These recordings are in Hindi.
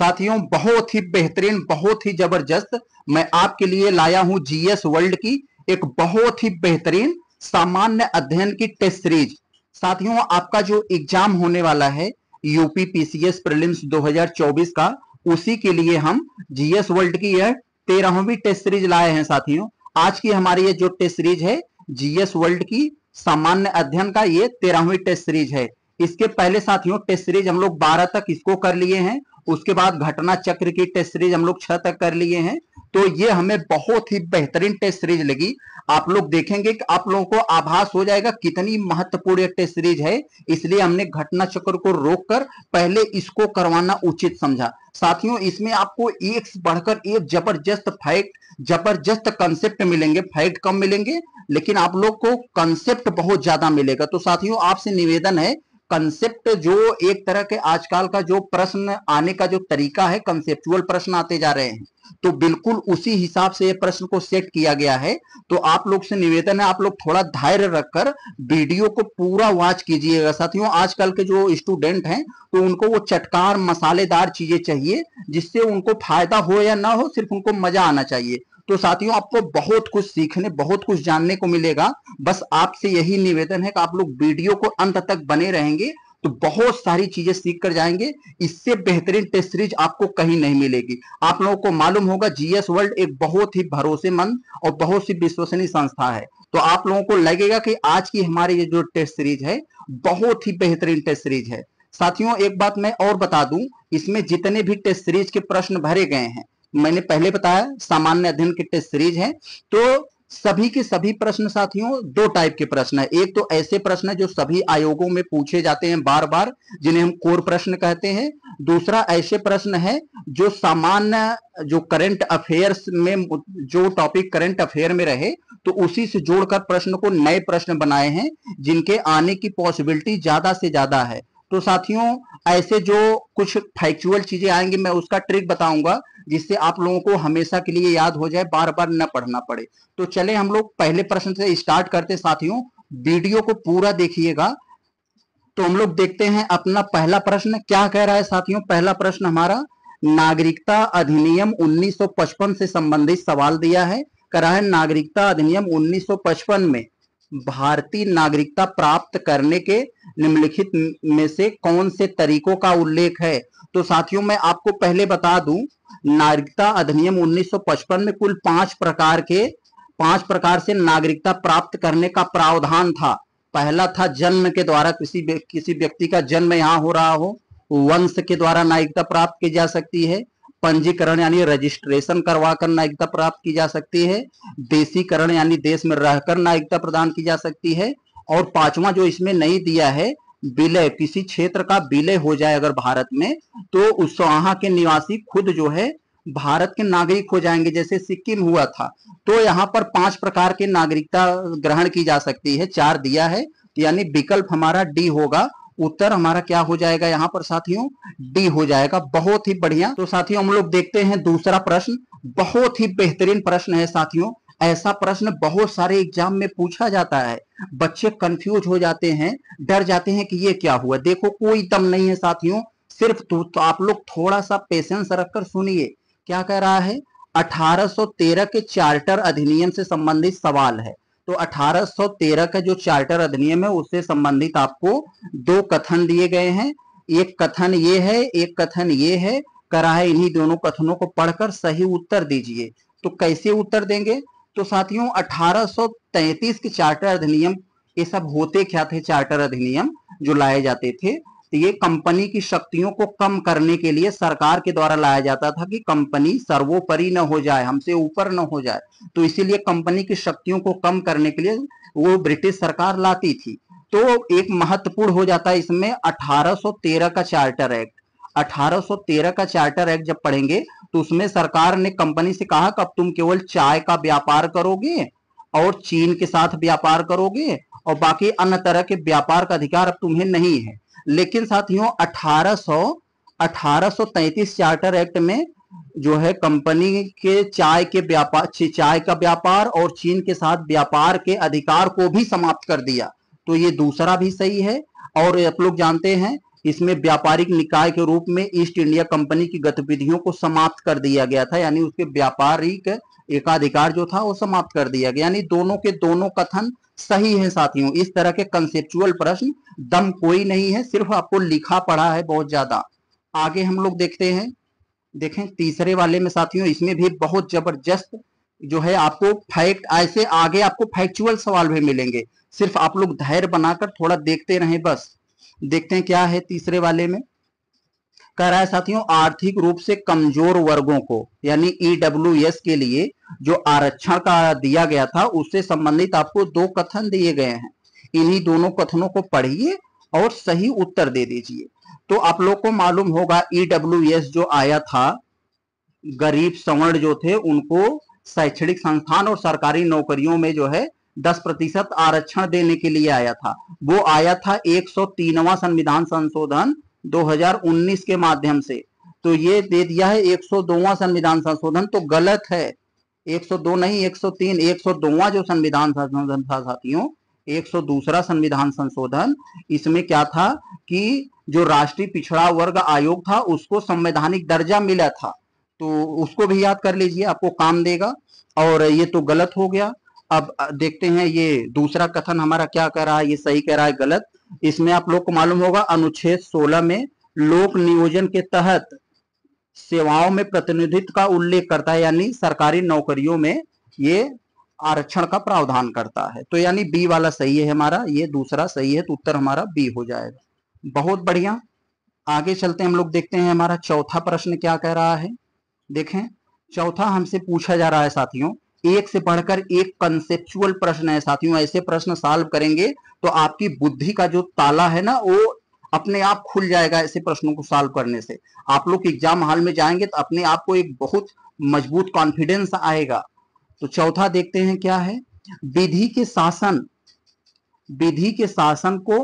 साथियों बहुत ही बेहतरीन बहुत ही जबरदस्त मैं आपके लिए लाया हूं जीएस वर्ल्ड की एक बहुत ही बेहतरीन सामान्य अध्ययन की टेस्ट सीरीज साथियों आपका जो एग्जाम होने वाला है यूपी पीसीएस प्रीलिम्स 2024 का उसी के लिए हम जीएस वर्ल्ड की यह तेरहवीं टेस्ट सीरीज लाए हैं साथियों आज की हमारी ये जो टेस्ट सीरीज है जीएस वर्ल्ड की सामान्य अध्ययन का ये तेरहवीं टेस्ट सीरीज है इसके पहले साथियों टेस्ट सीरीज हम लोग बारह तक इसको कर लिए हैं उसके बाद घटना चक्र की टेस्ट सीरीज हम लोग छह तक कर लिए हैं तो ये हमें बहुत ही बेहतरीन टेस्ट सीरीज लगी आप लोग देखेंगे कि आप लोगों को आभास हो जाएगा कितनी महत्वपूर्ण टेस्ट सीरीज है इसलिए हमने घटना चक्र को रोककर पहले इसको करवाना उचित समझा साथियों इसमें आपको एक बढ़कर एक जबरदस्त फैक्ट जबरदस्त कंसेप्ट मिलेंगे फैक्ट कम मिलेंगे लेकिन आप लोग को कंसेप्ट बहुत ज्यादा मिलेगा तो साथियों आपसे निवेदन है कंसेप्ट जो एक तरह के आजकल का जो प्रश्न आने का जो तरीका है कंसेप्चुअल प्रश्न आते जा रहे हैं तो बिल्कुल उसी हिसाब से ये प्रश्न को सेट किया गया है तो आप लोग से निवेदन है आप लोग थोड़ा धैर्य रखकर वीडियो को पूरा वॉच कीजिएगा साथियों आजकल के जो स्टूडेंट हैं तो उनको वो चटकार मसालेदार चीजें चाहिए जिससे उनको फायदा हो या ना हो सिर्फ उनको मजा आना चाहिए तो साथियों आपको बहुत कुछ सीखने बहुत कुछ जानने को मिलेगा बस आपसे यही निवेदन है कि आप लोग वीडियो को अंत तक बने रहेंगे तो बहुत सारी चीजें सीख कर जाएंगे इससे बेहतरीन टेस्ट सीरीज आपको कहीं नहीं मिलेगी आप लोगों को मालूम होगा जीएस वर्ल्ड एक बहुत ही भरोसेमंद और बहुत सी विश्वसनीय संस्था है तो आप लोगों को लगेगा कि आज की हमारी ये जो टेस्ट सीरीज है बहुत ही बेहतरीन टेस्ट सीरीज है साथियों एक बात मैं और बता दूं इसमें जितने भी टेस्ट सीरीज के प्रश्न भरे गए हैं मैंने पहले बताया सामान्य अध्ययन की टेस्ट सीरीज है तो सभी के सभी प्रश्न साथियों दो टाइप के प्रश्न है एक तो ऐसे प्रश्न है जो सभी आयोगों में पूछे जाते हैं बार बार जिन्हें हम कोर प्रश्न कहते हैं दूसरा ऐसे प्रश्न है जो सामान्य जो करंट अफेयर्स में जो टॉपिक करंट अफेयर में रहे तो उसी से जोड़कर प्रश्न को नए प्रश्न बनाए हैं जिनके आने की पॉसिबिलिटी ज्यादा से ज्यादा है तो साथियों ऐसे जो कुछ फैक्चुअल चीजें आएंगी मैं उसका ट्रिक बताऊंगा जिससे आप लोगों को हमेशा के लिए याद हो जाए बार बार न पढ़ना पड़े तो चले हम लोग पहले प्रश्न से स्टार्ट करते साथियों वीडियो को पूरा देखिएगा तो हम लोग देखते हैं अपना पहला प्रश्न क्या कह रहा है साथियों पहला प्रश्न हमारा नागरिकता अधिनियम 1955 से संबंधित सवाल दिया है करा है नागरिकता अधिनियम 1955 में भारतीय नागरिकता प्राप्त करने के निम्नलिखित में से कौन से तरीकों का उल्लेख है तो साथियों मैं आपको पहले बता दूं नागरिकता अधिनियम 1955 में कुल पांच प्रकार के पांच प्रकार से नागरिकता प्राप्त करने का प्रावधान था पहला था जन्म के द्वारा किसी किसी व्यक्ति का जन्म यहाँ हो रहा हो वंश के द्वारा नागरिकता प्राप्त की जा सकती है पंजीकरण यानी रजिस्ट्रेशन करवाकर नागरिकता प्राप्त की जा सकती है देशीकरण यानी देश में रहकर नागरिकता प्रदान की जा सकती है और पांचवा जो इसमें नहीं दिया है विलय किसी क्षेत्र का विलय हो जाए अगर भारत में तो उस वहां के निवासी खुद जो है भारत के नागरिक हो जाएंगे जैसे सिक्किम हुआ था तो यहाँ पर पांच प्रकार के नागरिकता ग्रहण की जा सकती है चार दिया है यानी विकल्प हमारा डी होगा उत्तर हमारा क्या हो जाएगा यहाँ पर साथियों डी हो जाएगा बहुत ही बढ़िया तो साथियों हम लोग देखते हैं दूसरा प्रश्न बहुत ही बेहतरीन प्रश्न है साथियों ऐसा प्रश्न बहुत सारे एग्जाम में पूछा जाता है बच्चे कंफ्यूज हो जाते हैं डर जाते हैं कि ये क्या हुआ देखो कोई दम नहीं है साथियों सिर्फ तो, तो आप लोग थोड़ा सा पेशेंस रखकर सुनिए क्या कह रहा है 1813 के चार्टर अधिनियम से संबंधित सवाल है तो 1813 का जो चार्टर अधिनियम है उससे संबंधित आपको दो कथन दिए गए हैं एक कथन ये है एक कथन ये है करा है इन्हीं दोनों कथनों को पढ़कर सही उत्तर दीजिए तो कैसे उत्तर देंगे तो साथियों 1833 के चार्टर अधिनियम ये सब होते क्या थे चार्टर अधिनियम जो लाए जाते थे तो ये कंपनी की शक्तियों को कम करने के लिए सरकार के द्वारा लाया जाता था कि कंपनी सर्वोपरि न हो जाए हमसे ऊपर न हो जाए तो इसीलिए कंपनी की शक्तियों को कम करने के लिए वो ब्रिटिश सरकार लाती थी तो एक महत्वपूर्ण हो जाता है इसमें 1813 का चार्टर एक्ट 1813 का चार्टर एक्ट जब पढ़ेंगे तो उसमें सरकार ने कंपनी से कहा कि अब तुम केवल चाय का व्यापार करोगे और चीन के साथ व्यापार करोगे और बाकी अन्य तरह के व्यापार का अधिकार अब तुम्हें नहीं है लेकिन साथियों 1800 1833 चार्टर एक्ट में जो है कंपनी के चाय के व्यापार चाय का व्यापार और चीन के साथ व्यापार के अधिकार को भी समाप्त कर दिया तो ये दूसरा भी सही है और आप लोग जानते हैं इसमें व्यापारिक निकाय के रूप में ईस्ट इंडिया कंपनी की गतिविधियों को समाप्त कर दिया गया था यानी उसके व्यापारिक एकाधिकार जो था वो समाप्त कर दिया गया यानी दोनों के दोनों कथन सही है साथियों इस तरह के कंसेप्चुअल प्रश्न दम कोई नहीं है सिर्फ आपको लिखा पढ़ा है बहुत ज्यादा आगे हम लोग देखते हैं देखें तीसरे वाले में साथियों इसमें भी बहुत जबरदस्त जो है आपको फैक्ट ऐसे आगे आपको फैक्चुअल सवाल भी मिलेंगे सिर्फ आप लोग धैर्य बनाकर थोड़ा देखते रहें बस देखते हैं क्या है तीसरे वाले में कह रहा है साथियों आर्थिक रूप से कमजोर वर्गों को यानी ईडब्ल्यू e के लिए जो आरक्षण का दिया गया था उससे संबंधित आपको दो कथन दिए गए हैं इन्हीं दोनों कथनों को पढ़िए और सही उत्तर दे दीजिए तो आप लोग को मालूम होगा ईडब्ल्यू e जो आया था गरीब सवर्ण जो थे उनको शैक्षणिक संस्थान और सरकारी नौकरियों में जो है दस प्रतिशत आरक्षण देने के लिए आया था वो आया था एक सौ तीनवा संविधान संशोधन 2019 के माध्यम से तो ये दे दिया है एक सौ दोवा संविधान संशोधन तो गलत है 102 नहीं 103 दोवा जो संविधान संशोधन था साथियों एक दूसरा संविधान संशोधन इसमें क्या था कि जो राष्ट्रीय पिछड़ा वर्ग आयोग था उसको संवैधानिक दर्जा मिला था तो उसको भी याद कर लीजिए आपको काम देगा और ये तो गलत हो गया अब देखते हैं ये दूसरा कथन हमारा क्या कह रहा है ये सही कह रहा है गलत इसमें आप लोग को मालूम होगा अनुच्छेद 16 में लोक नियोजन के तहत सेवाओं में प्रतिनिधित्व का उल्लेख करता है यानी सरकारी नौकरियों में ये आरक्षण का प्रावधान करता है तो यानी बी वाला सही है हमारा ये दूसरा सही है तो उत्तर हमारा बी हो जाएगा बहुत बढ़िया आगे चलते हम लोग देखते हैं हमारा चौथा प्रश्न क्या कह रहा है देखें चौथा हमसे पूछा जा रहा है साथियों एक से पढ़कर एक कंसेप्चुअल प्रश्न है साथियों ऐसे प्रश्न सॉल्व करेंगे तो आपकी बुद्धि का जो ताला है ना वो अपने आप खुल जाएगा ऐसे प्रश्नों को सॉल्व करने से आप लोग एग्जाम हॉल में जाएंगे तो अपने आप को एक बहुत मजबूत कॉन्फिडेंस आएगा तो चौथा देखते हैं क्या है विधि के शासन विधि के शासन को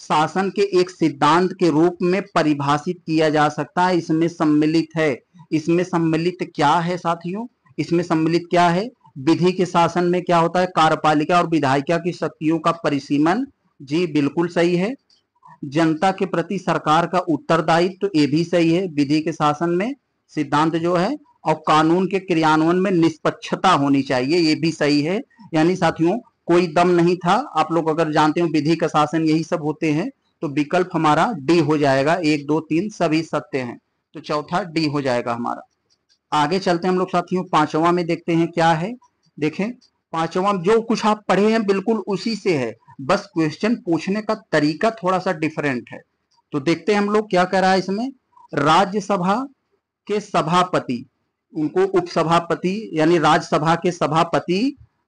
शासन के एक सिद्धांत के रूप में परिभाषित किया जा सकता है इसमें सम्मिलित है इसमें सम्मिलित क्या है साथियों इसमें सम्मिलित क्या है विधि के शासन में क्या होता है कार्यपालिका और विधायिका की शक्तियों का परिसीमन जी बिल्कुल सही है जनता के प्रति सरकार का उत्तरदायित्व तो ये भी सही है विधि के शासन में सिद्धांत जो है और कानून के क्रियान्वयन में निष्पक्षता होनी चाहिए ये भी सही है यानी साथियों कोई दम नहीं था आप लोग अगर जानते हो विधि का शासन यही सब होते हैं तो विकल्प हमारा डी हो जाएगा एक दो तीन सभी सत्य हैं तो चौथा डी हो जाएगा हमारा आगे चलते हैं हम लोग साथियों पांचवा में देखते हैं क्या है देखें पांचवा जो कुछ आप पढ़े हैं बिल्कुल उसी से है बस क्वेश्चन पूछने का तरीका थोड़ा सा डिफरेंट है तो देखते हैं हम लोग क्या कर रहा है इसमें राज्यसभा के सभापति उनको उपसभापति यानी राज्यसभा के सभापति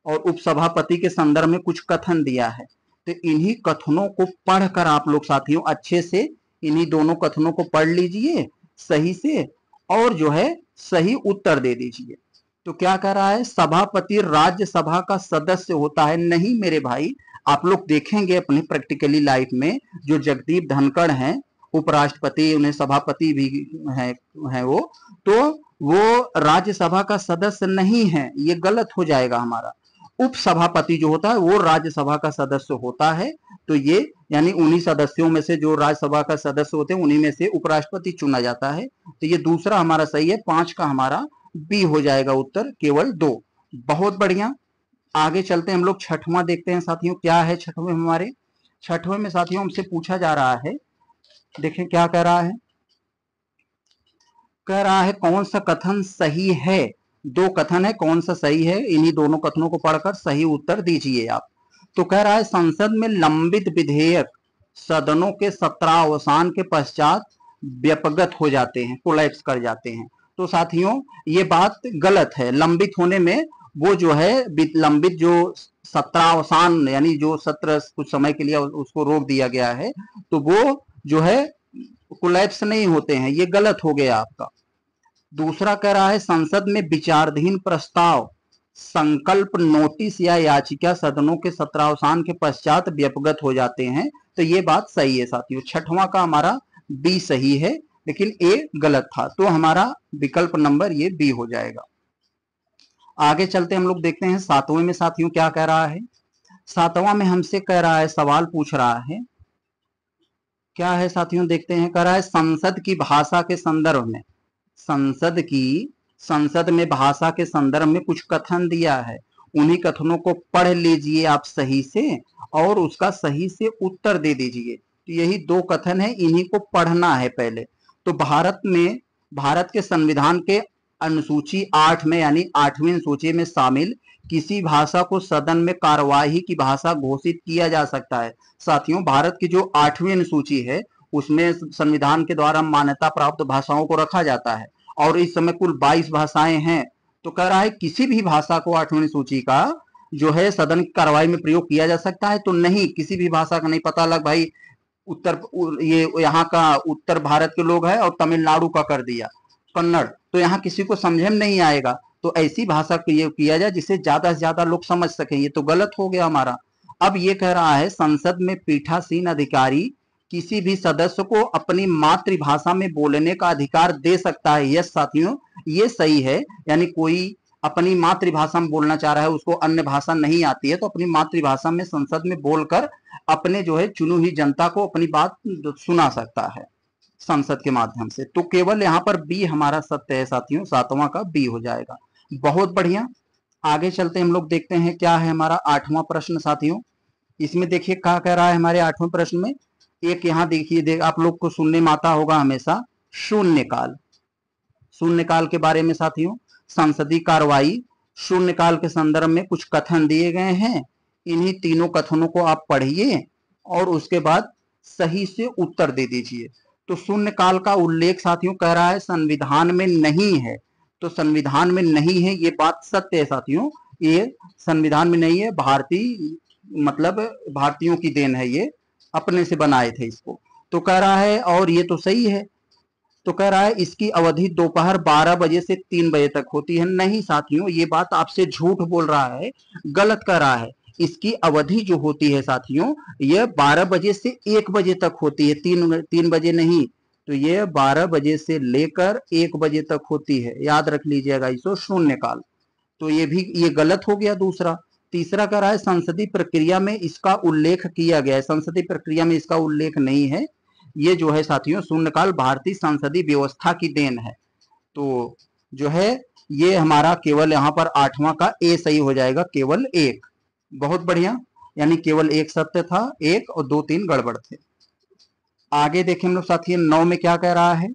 और उपसभापति के संदर्भ में कुछ कथन दिया है तो इन्हीं कथनों को पढ़कर आप लोग साथियों अच्छे से इन्हीं दोनों कथनों को पढ़ लीजिए सही से और जो है सही उत्तर दे दीजिए तो क्या कह रहा है सभापति राज्यसभा का सदस्य होता है नहीं मेरे भाई आप लोग देखेंगे अपनी प्रैक्टिकली लाइफ में जो जगदीप धनखड़ हैं उपराष्ट्रपति उन्हें सभापति भी हैं है वो तो वो राज्यसभा का सदस्य नहीं है ये गलत हो जाएगा हमारा उपसभापति जो होता है वो राज्यसभा का सदस्य होता है तो ये यानी उन्हीं सदस्यों में से जो राज्यसभा का सदस्य होते हैं उन्हीं में से उपराष्ट्रपति चुना जाता है तो ये दूसरा हमारा सही है पांच का हमारा बी हो जाएगा उत्तर केवल दो बहुत बढ़िया आगे चलते हम लोग छठवां देखते हैं साथियों क्या है छठवें हमारे छठवें में साथियों हमसे पूछा जा रहा है देखें क्या कह रहा है कह रहा है कौन सा कथन सही है दो कथन है कौन सा सही है इन्हीं दोनों कथनों को पढ़कर सही उत्तर दीजिए आप तो कह रहा है संसद में लंबित विधेयक सदनों के सत्रावसान के पश्चात व्यपगत हो जाते हैं कोलैप्स कर जाते हैं तो साथियों ये बात गलत है लंबित होने में वो जो है लंबित जो सत्रावसान यानी जो सत्र कुछ समय के लिए उसको रोक दिया गया है तो वो जो है कोलैप्स नहीं होते हैं ये गलत हो गया आपका दूसरा कह रहा है संसद में विचारधीन प्रस्ताव संकल्प नोटिस या याचिका सदनों के सत्रावसान के पश्चात व्यपगत हो जाते हैं तो ये बात सही है साथियों छठवां का हमारा बी सही है लेकिन ए गलत था तो हमारा विकल्प नंबर ये बी हो जाएगा आगे चलते हम लोग देखते हैं सातवें में साथियों क्या कह रहा है सातवां में हमसे कह रहा है सवाल पूछ रहा है क्या है साथियों देखते हैं कह रहा है संसद की भाषा के संदर्भ में संसद की संसद में भाषा के संदर्भ में कुछ कथन दिया है उन्हीं कथनों को पढ़ लीजिए आप सही से और उसका सही से उत्तर दे दीजिए तो यही दो कथन है इन्हीं को पढ़ना है पहले तो भारत में भारत के संविधान के अनुसूची आठ में यानी आठवीं सूची में शामिल किसी भाषा को सदन में कार्यवाही की भाषा घोषित किया जा सकता है साथियों भारत की जो आठवीं अनुसूची है उसमें संविधान के द्वारा मान्यता प्राप्त भाषाओं को रखा जाता है और इस समय कुल 22 भाषाएं हैं तो कह रहा है किसी भी भाषा को आठवीं सूची का जो है सदन की कार्रवाई में प्रयोग किया जा सकता है तो नहीं किसी भी भाषा का नहीं पता लग भाई उत्तर ये यहाँ का उत्तर भारत के लोग है और तमिलनाडु का कर दिया कन्नड़ तो यहाँ किसी को समझे में नहीं आएगा तो ऐसी भाषा प्रयोग किया जाए जिसे ज्यादा से ज्यादा लोग समझ सके ये तो गलत हो गया हमारा अब ये कह रहा है संसद में पीठासीन अधिकारी किसी भी सदस्य को अपनी मातृभाषा में बोलने का अधिकार दे सकता है यस साथियों ये सही है यानी कोई अपनी मातृभाषा में बोलना चाह रहा है उसको अन्य भाषा नहीं आती है तो अपनी मातृभाषा में संसद में बोलकर अपने जो है चुनी ही जनता को अपनी बात सुना सकता है संसद के माध्यम से तो केवल यहाँ पर बी हमारा सत्य है साथियों सातवां का बी हो जाएगा बहुत बढ़िया आगे चलते हम लोग देखते हैं क्या है हमारा आठवां प्रश्न साथियों इसमें देखिए क्या कह रहा है हमारे आठवें प्रश्न में एक यहाँ देखिए देख आप लोग को सुनने में आता होगा हमेशा शून्यकाल शून्यकाल के बारे में साथियों संसदीय कार्रवाई शून्यकाल के संदर्भ में कुछ कथन दिए गए हैं इन्हीं तीनों कथनों को आप पढ़िए और उसके बाद सही से उत्तर दे दीजिए तो शून्यकाल का उल्लेख साथियों कह रहा है संविधान में नहीं है तो संविधान में नहीं है ये बात सत्य है साथियों ये संविधान में नहीं है भारतीय मतलब भारतीयों की देन है ये अपने से बनाए थे इसको तो कह रहा है और ये तो सही है तो कह रहा है इसकी अवधि दोपहर 12 बजे से 3 बजे तक होती है नहीं साथियों ये बात आपसे झूठ बोल रहा है गलत कह रहा है इसकी अवधि जो होती है साथियों यह 12 बजे से 1 बजे तक होती है तीन तीन बजे नहीं तो ये 12 बजे से लेकर 1 बजे तक होती है याद रख लीजिएगा इसको शून्यकाल तो ये भी ये गलत हो गया दूसरा तीसरा कह रहा है संसदीय प्रक्रिया में इसका उल्लेख किया गया है संसदीय प्रक्रिया में इसका उल्लेख नहीं है ये जो है साथियों शून्यकाल भारतीय संसदीय व्यवस्था की देन है तो जो है ये हमारा केवल यहाँ पर आठवां का ए सही हो जाएगा केवल एक बहुत बढ़िया यानी केवल एक सत्य था एक और दो तीन गड़बड़ थे आगे देखें हम लोग साथियों नौ में क्या कह रहा है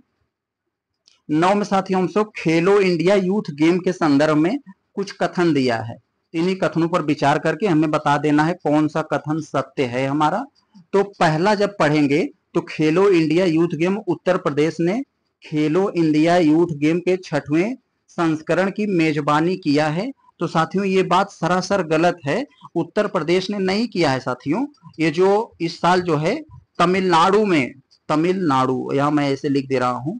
नौ में साथियों हम सब खेलो इंडिया यूथ गेम के संदर्भ में कुछ कथन दिया है इन्हीं कथनों पर विचार करके हमें बता देना है कौन सा कथन सत्य है हमारा तो पहला जब पढ़ेंगे तो Khelo India youth game Uttar Pradesh ने खेलो इंडिया यूथ गेम के छठवें संस्करण की मेजबानी किया है तो साथियों ये बात सरासर गलत है उत्तर प्रदेश ने नहीं किया है साथियों ये जो इस साल जो है तमिलनाडु में तमिलनाडु या मैं ऐसे लिख दे रहा हूँ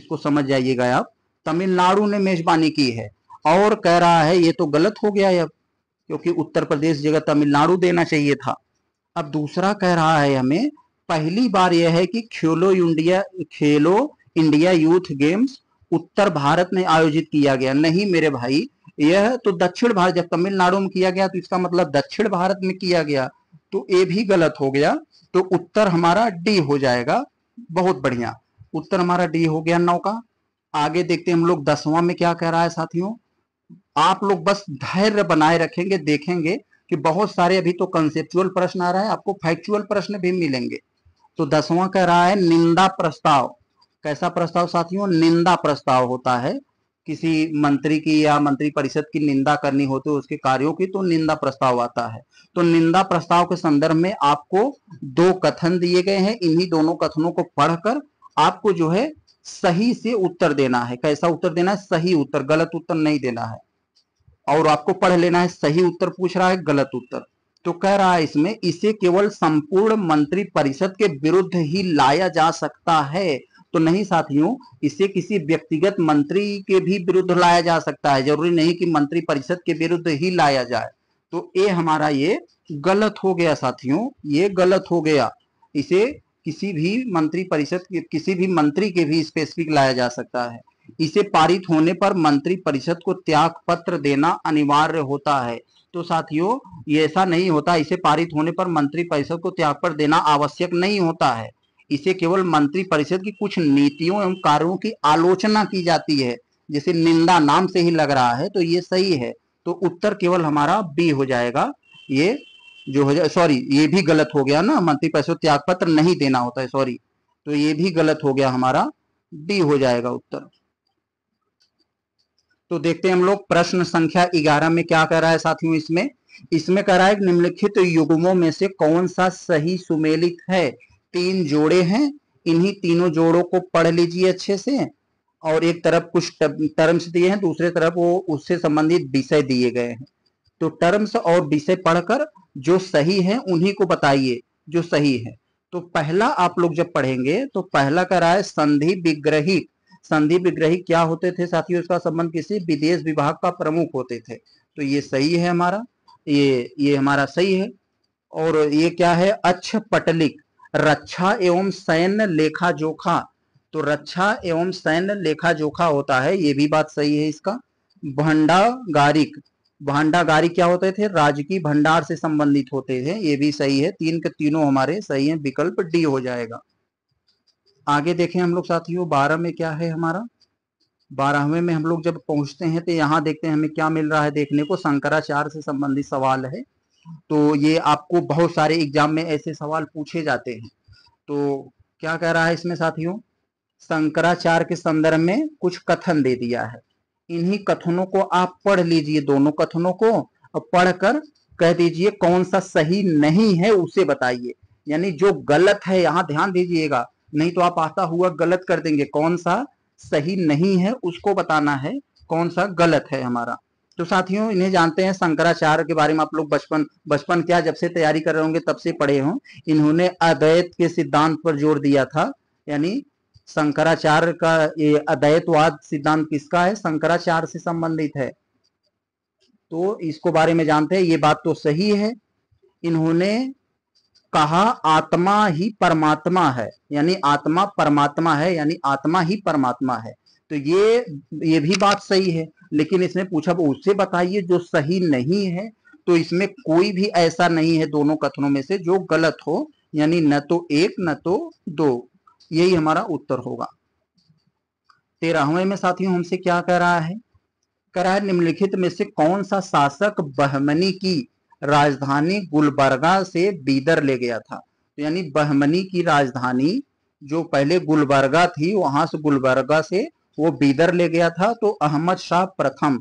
इसको समझ जाइएगा आप तमिलनाडु ने मेजबानी की है और कह रहा है ये तो गलत हो गया अब क्योंकि उत्तर प्रदेश जगह तमिलनाडु देना चाहिए था अब दूसरा कह रहा है हमें पहली बार यह है कि Khelo India Khelo India youth games उत्तर भारत में आयोजित किया गया नहीं मेरे भाई यह तो दक्षिण भारत जब तमिलनाडु में किया गया तो इसका मतलब दक्षिण भारत में किया गया तो ये भी गलत हो गया तो उत्तर हमारा डी हो जाएगा बहुत बढ़िया उत्तर हमारा डी हो गया नौ का आगे देखते हैं हम लोग दसवां में क्या कह रहा है साथियों आप लोग बस धैर्य बनाए रखेंगे देखेंगे कि बहुत सारे अभी तो कंसेप्चुअल प्रश्न आ रहा है आपको फैक्चुअल प्रश्न भी मिलेंगे तो दसवां कह रहा है निंदा प्रस्ताव कैसा प्रस्ताव साथियों निंदा प्रस्ताव होता है किसी मंत्री की या मंत्री परिषद की निंदा करनी होती है उसके कार्यों की तो निंदा प्रस्ताव आता है तो निंदा प्रस्ताव के संदर्भ में आपको दो कथन दिए गए हैं इन्हीं दोनों कथनों को पढ़कर आपको जो है सही से उत्तर देना है कैसा उत्तर देना है सही उत्तर गलत उत्तर नहीं देना है और आपको पढ़ लेना है सही उत्तर पूछ रहा है गलत उत्तर तो कह रहा है इसमें इसे केवल संपूर्ण मंत्री परिषद के विरुद्ध ही लाया जा सकता है तो नहीं साथियों इसे किसी व्यक्तिगत मंत्री के भी विरुद्ध लाया जा सकता है जरूरी नहीं कि मंत्री परिषद के विरुद्ध ही लाया जाए तो ये हमारा ये गलत हो गया साथियों ये गलत हो गया इसे किसी भी मंत्री परिषद के किसी भी मंत्री के भी स्पेसिफिक लाया जा सकता है इसे पारित होने पर मंत्री परिषद को त्याग पत्र देना अनिवार्य होता है तो साथियों ये ऐसा नहीं होता इसे पारित होने पर मंत्री परिषद को त्याग पत्र देना आवश्यक नहीं होता है इसे केवल मंत्री परिषद की कुछ नीतियों एवं कार्यों की आलोचना की जाती है जैसे निंदा नाम से ही लग रहा है तो ये सही है तो उत्तर केवल हमारा बी हो जाएगा ये जो हो जाए सॉरी ये भी गलत हो गया ना मंत्री परिषद त्याग पत्र नहीं देना होता है सॉरी तो ये भी गलत हो गया हमारा बी हो जाएगा उत्तर तो देखते हैं हम लोग प्रश्न संख्या ग्यारह में क्या कर रहा है साथियों इसमें इसमें कह रहा है निम्नलिखित युग्मों में से कौन सा सही सुमेलित है तीन जोड़े हैं इन्हीं तीनों जोड़ों को पढ़ लीजिए अच्छे से और एक तरफ कुछ टर्म्स दिए हैं दूसरे तरफ वो उससे संबंधित विषय दिए गए हैं तो टर्म्स और विषय पढ़कर जो सही है उन्हीं को बताइए जो सही है तो पहला आप लोग जब पढ़ेंगे तो पहला कह रहा है संधि विग्रहित संधि विग्रही क्या होते थे साथ ही उसका संबंध किसी विदेश विभाग का प्रमुख होते थे तो ये सही है हमारा ये ये हमारा सही है और ये क्या है अच्छ पटलिक रक्षा एवं सैन्य लेखा जोखा तो रक्षा एवं सैन्य लेखा जोखा होता है ये भी बात सही है इसका भंडागारिक भंडागारिक क्या होते थे राजकीय भंडार से संबंधित होते थे ये भी सही है तीन के तीनों हमारे सही है विकल्प डी हो जाएगा आगे देखें हम लोग साथियों बारह में क्या है हमारा बारहवें में हम लोग जब पहुंचते हैं तो यहाँ देखते हैं हमें क्या मिल रहा है देखने को शंकराचार्य से संबंधित सवाल है तो ये आपको बहुत सारे एग्जाम में ऐसे सवाल पूछे जाते हैं तो क्या कह रहा है इसमें साथियों शंकराचार्य के संदर्भ में कुछ कथन दे दिया है इन्हीं कथनों को आप पढ़ लीजिए दोनों कथनों को और पढ़कर कह दीजिए कौन सा सही नहीं है उसे बताइए यानी जो गलत है यहाँ ध्यान दीजिएगा नहीं तो आप आता हुआ गलत कर देंगे कौन सा सही नहीं है उसको बताना है कौन सा गलत है हमारा तो साथियों इन्हें जानते हैं शंकराचार्य के बारे में आप लोग बचपन बचपन क्या जब से तैयारी कर रहे होंगे तब से पढ़े हों इन्होंने अद्वैत के सिद्धांत पर जोर दिया था यानी शंकराचार्य का ये अद्वैतवाद सिद्धांत किसका है शंकराचार्य से संबंधित है तो इसको बारे में जानते हैं ये बात तो सही है इन्होंने कहा आत्मा ही परमात्मा है यानी आत्मा परमात्मा है यानी आत्मा ही परमात्मा है तो ये ये भी बात सही है लेकिन इसमें पूछा वो उससे बताइए जो सही नहीं है तो इसमें कोई भी ऐसा नहीं है दोनों कथनों में से जो गलत हो यानी न तो एक न तो दो यही हमारा उत्तर होगा तेरहवें में साथियों हमसे क्या कह रहा है कह रहा है निम्नलिखित में से कौन सा शासक बहमनी की राजधानी गुलबर्गा से बीदर ले गया था तो यानी बहमनी की राजधानी जो पहले गुलबर्गा थी वहां से गुलबर्गा से वो बीदर ले गया था तो अहमद शाह प्रथम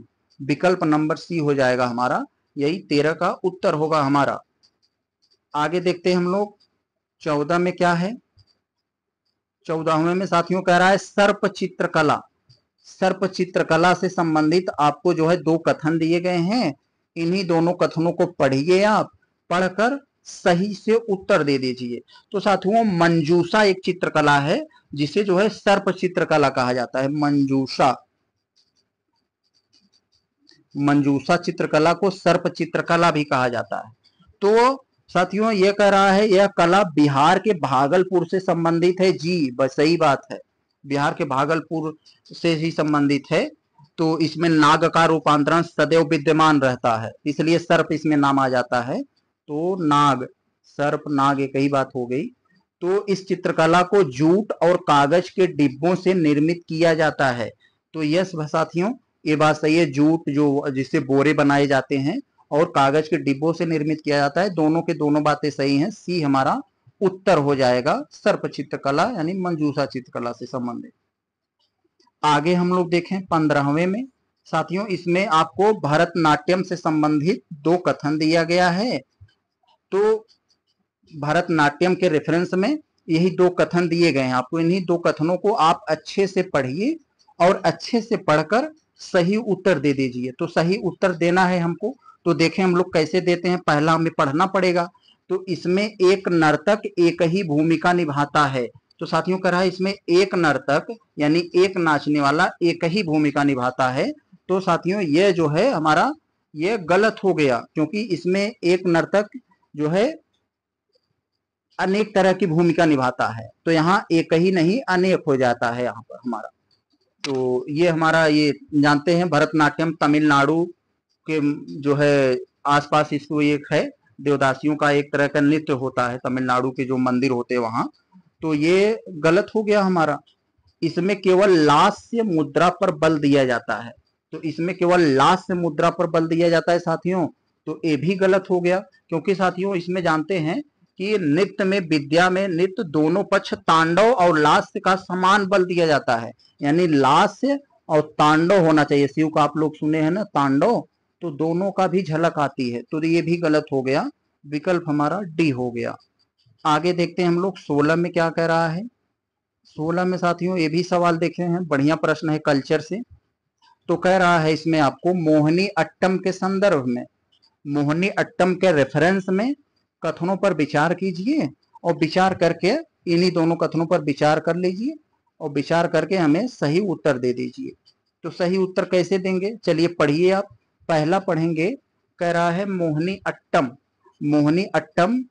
विकल्प नंबर सी हो जाएगा हमारा यही तेरह का उत्तर होगा हमारा आगे देखते हैं हम लोग चौदह में क्या है चौदहवें में साथियों कह रहा है सर्प चित्रकला सर्प चित्रकला से संबंधित आपको जो है दो कथन दिए गए हैं इन्हीं दोनों कथनों को पढ़िए आप पढ़कर सही से उत्तर दे दीजिए तो साथियों मंजूषा एक चित्रकला है जिसे जो है सर्प चित्रकला कहा जाता है मंजूषा मंजूषा चित्रकला को सर्प चित्रकला भी कहा जाता है तो साथियों यह कह रहा है यह कला बिहार के भागलपुर से संबंधित है जी बस सही बात है बिहार के भागलपुर से ही संबंधित है तो इसमें नाग का रूपांतरण सदैव विद्यमान रहता है इसलिए सर्प इसमें नाम आ जाता है तो नाग सर्प नाग एक ही बात हो गई तो इस चित्रकला को जूट और कागज के डिब्बों से निर्मित किया जाता है तो यस साथियों ये बात सही है जूट जो जिससे बोरे बनाए जाते हैं और कागज के डिब्बों से निर्मित किया जाता है दोनों के दोनों बातें सही हैं सी हमारा उत्तर हो जाएगा सर्प चित्रकला यानी मंजूसा चित्रकला से संबंधित आगे हम लोग देखें पंद्रहवें में साथियों इसमें आपको भरतनाट्यम से संबंधित दो कथन दिया गया है तो भरतनाट्यम के रेफरेंस में यही दो कथन दिए गए हैं आपको इन्हीं दो कथनों को आप अच्छे से पढ़िए और अच्छे से पढ़कर सही उत्तर दे दीजिए तो सही उत्तर देना है हमको तो देखें हम लोग कैसे देते हैं पहला हमें पढ़ना पड़ेगा तो इसमें एक नर्तक एक ही भूमिका निभाता है तो साथियों है इसमें एक नर्तक यानी एक नाचने वाला एक ही भूमिका निभाता है तो साथियों यह जो है हमारा ये गलत हो गया क्योंकि इसमें एक नर्तक जो है अनेक तरह की भूमिका निभाता है तो यहाँ एक ही नहीं अनेक हो जाता है यहाँ पर हमारा तो ये हमारा ये जानते हैं भरतनाट्यम तमिलनाडु के जो है आसपास इसको एक है देवदासियों का एक तरह का नृत्य होता है तमिलनाडु के जो मंदिर होते हैं वहाँ तो ये गलत हो गया हमारा इसमें केवल लास्य मुद्रा पर बल दिया जाता है तो इसमें केवल लास्य मुद्रा पर बल दिया जाता है साथियों तो ये भी गलत हो गया क्योंकि साथियों इसमें जानते हैं कि नित्य में विद्या में नित्य दोनों पक्ष तांडव और लास्य का समान बल दिया जाता है यानी लास्य और तांडव होना चाहिए शिव का आप लोग सुने हैं ना तांडव तो दोनों का भी झलक आती है तो ये भी गलत हो गया विकल्प हमारा डी हो गया आगे देखते हैं हम लोग सोलह में क्या कह रहा है सोलह में साथियों ये भी सवाल देखे हैं बढ़िया प्रश्न है कल्चर से तो कह रहा है इसमें आपको मोहनी अट्टम के संदर्भ में मोहनी अट्टम के रेफरेंस में कथनों पर विचार कीजिए और विचार करके इन्हीं दोनों कथनों पर विचार कर लीजिए और विचार करके हमें सही उत्तर दे दीजिए तो सही उत्तर कैसे देंगे चलिए पढ़िए आप पहला पढ़ेंगे कह रहा है मोहनी अट्टम मोहनी अट्टम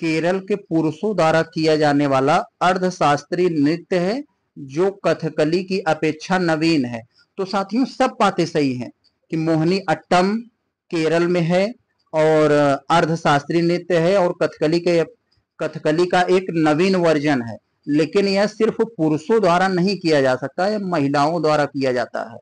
केरल के पुरुषों द्वारा किया जाने वाला अर्धशास्त्रीय नृत्य है जो कथकली की अपेक्षा नवीन है तो साथियों सब बातें सही हैं कि मोहनी अट्टम केरल में है और अर्धशास्त्रीय नृत्य है और कथकली के कथकली का एक नवीन वर्जन है लेकिन यह सिर्फ पुरुषों द्वारा नहीं किया जा सकता यह महिलाओं द्वारा किया जाता है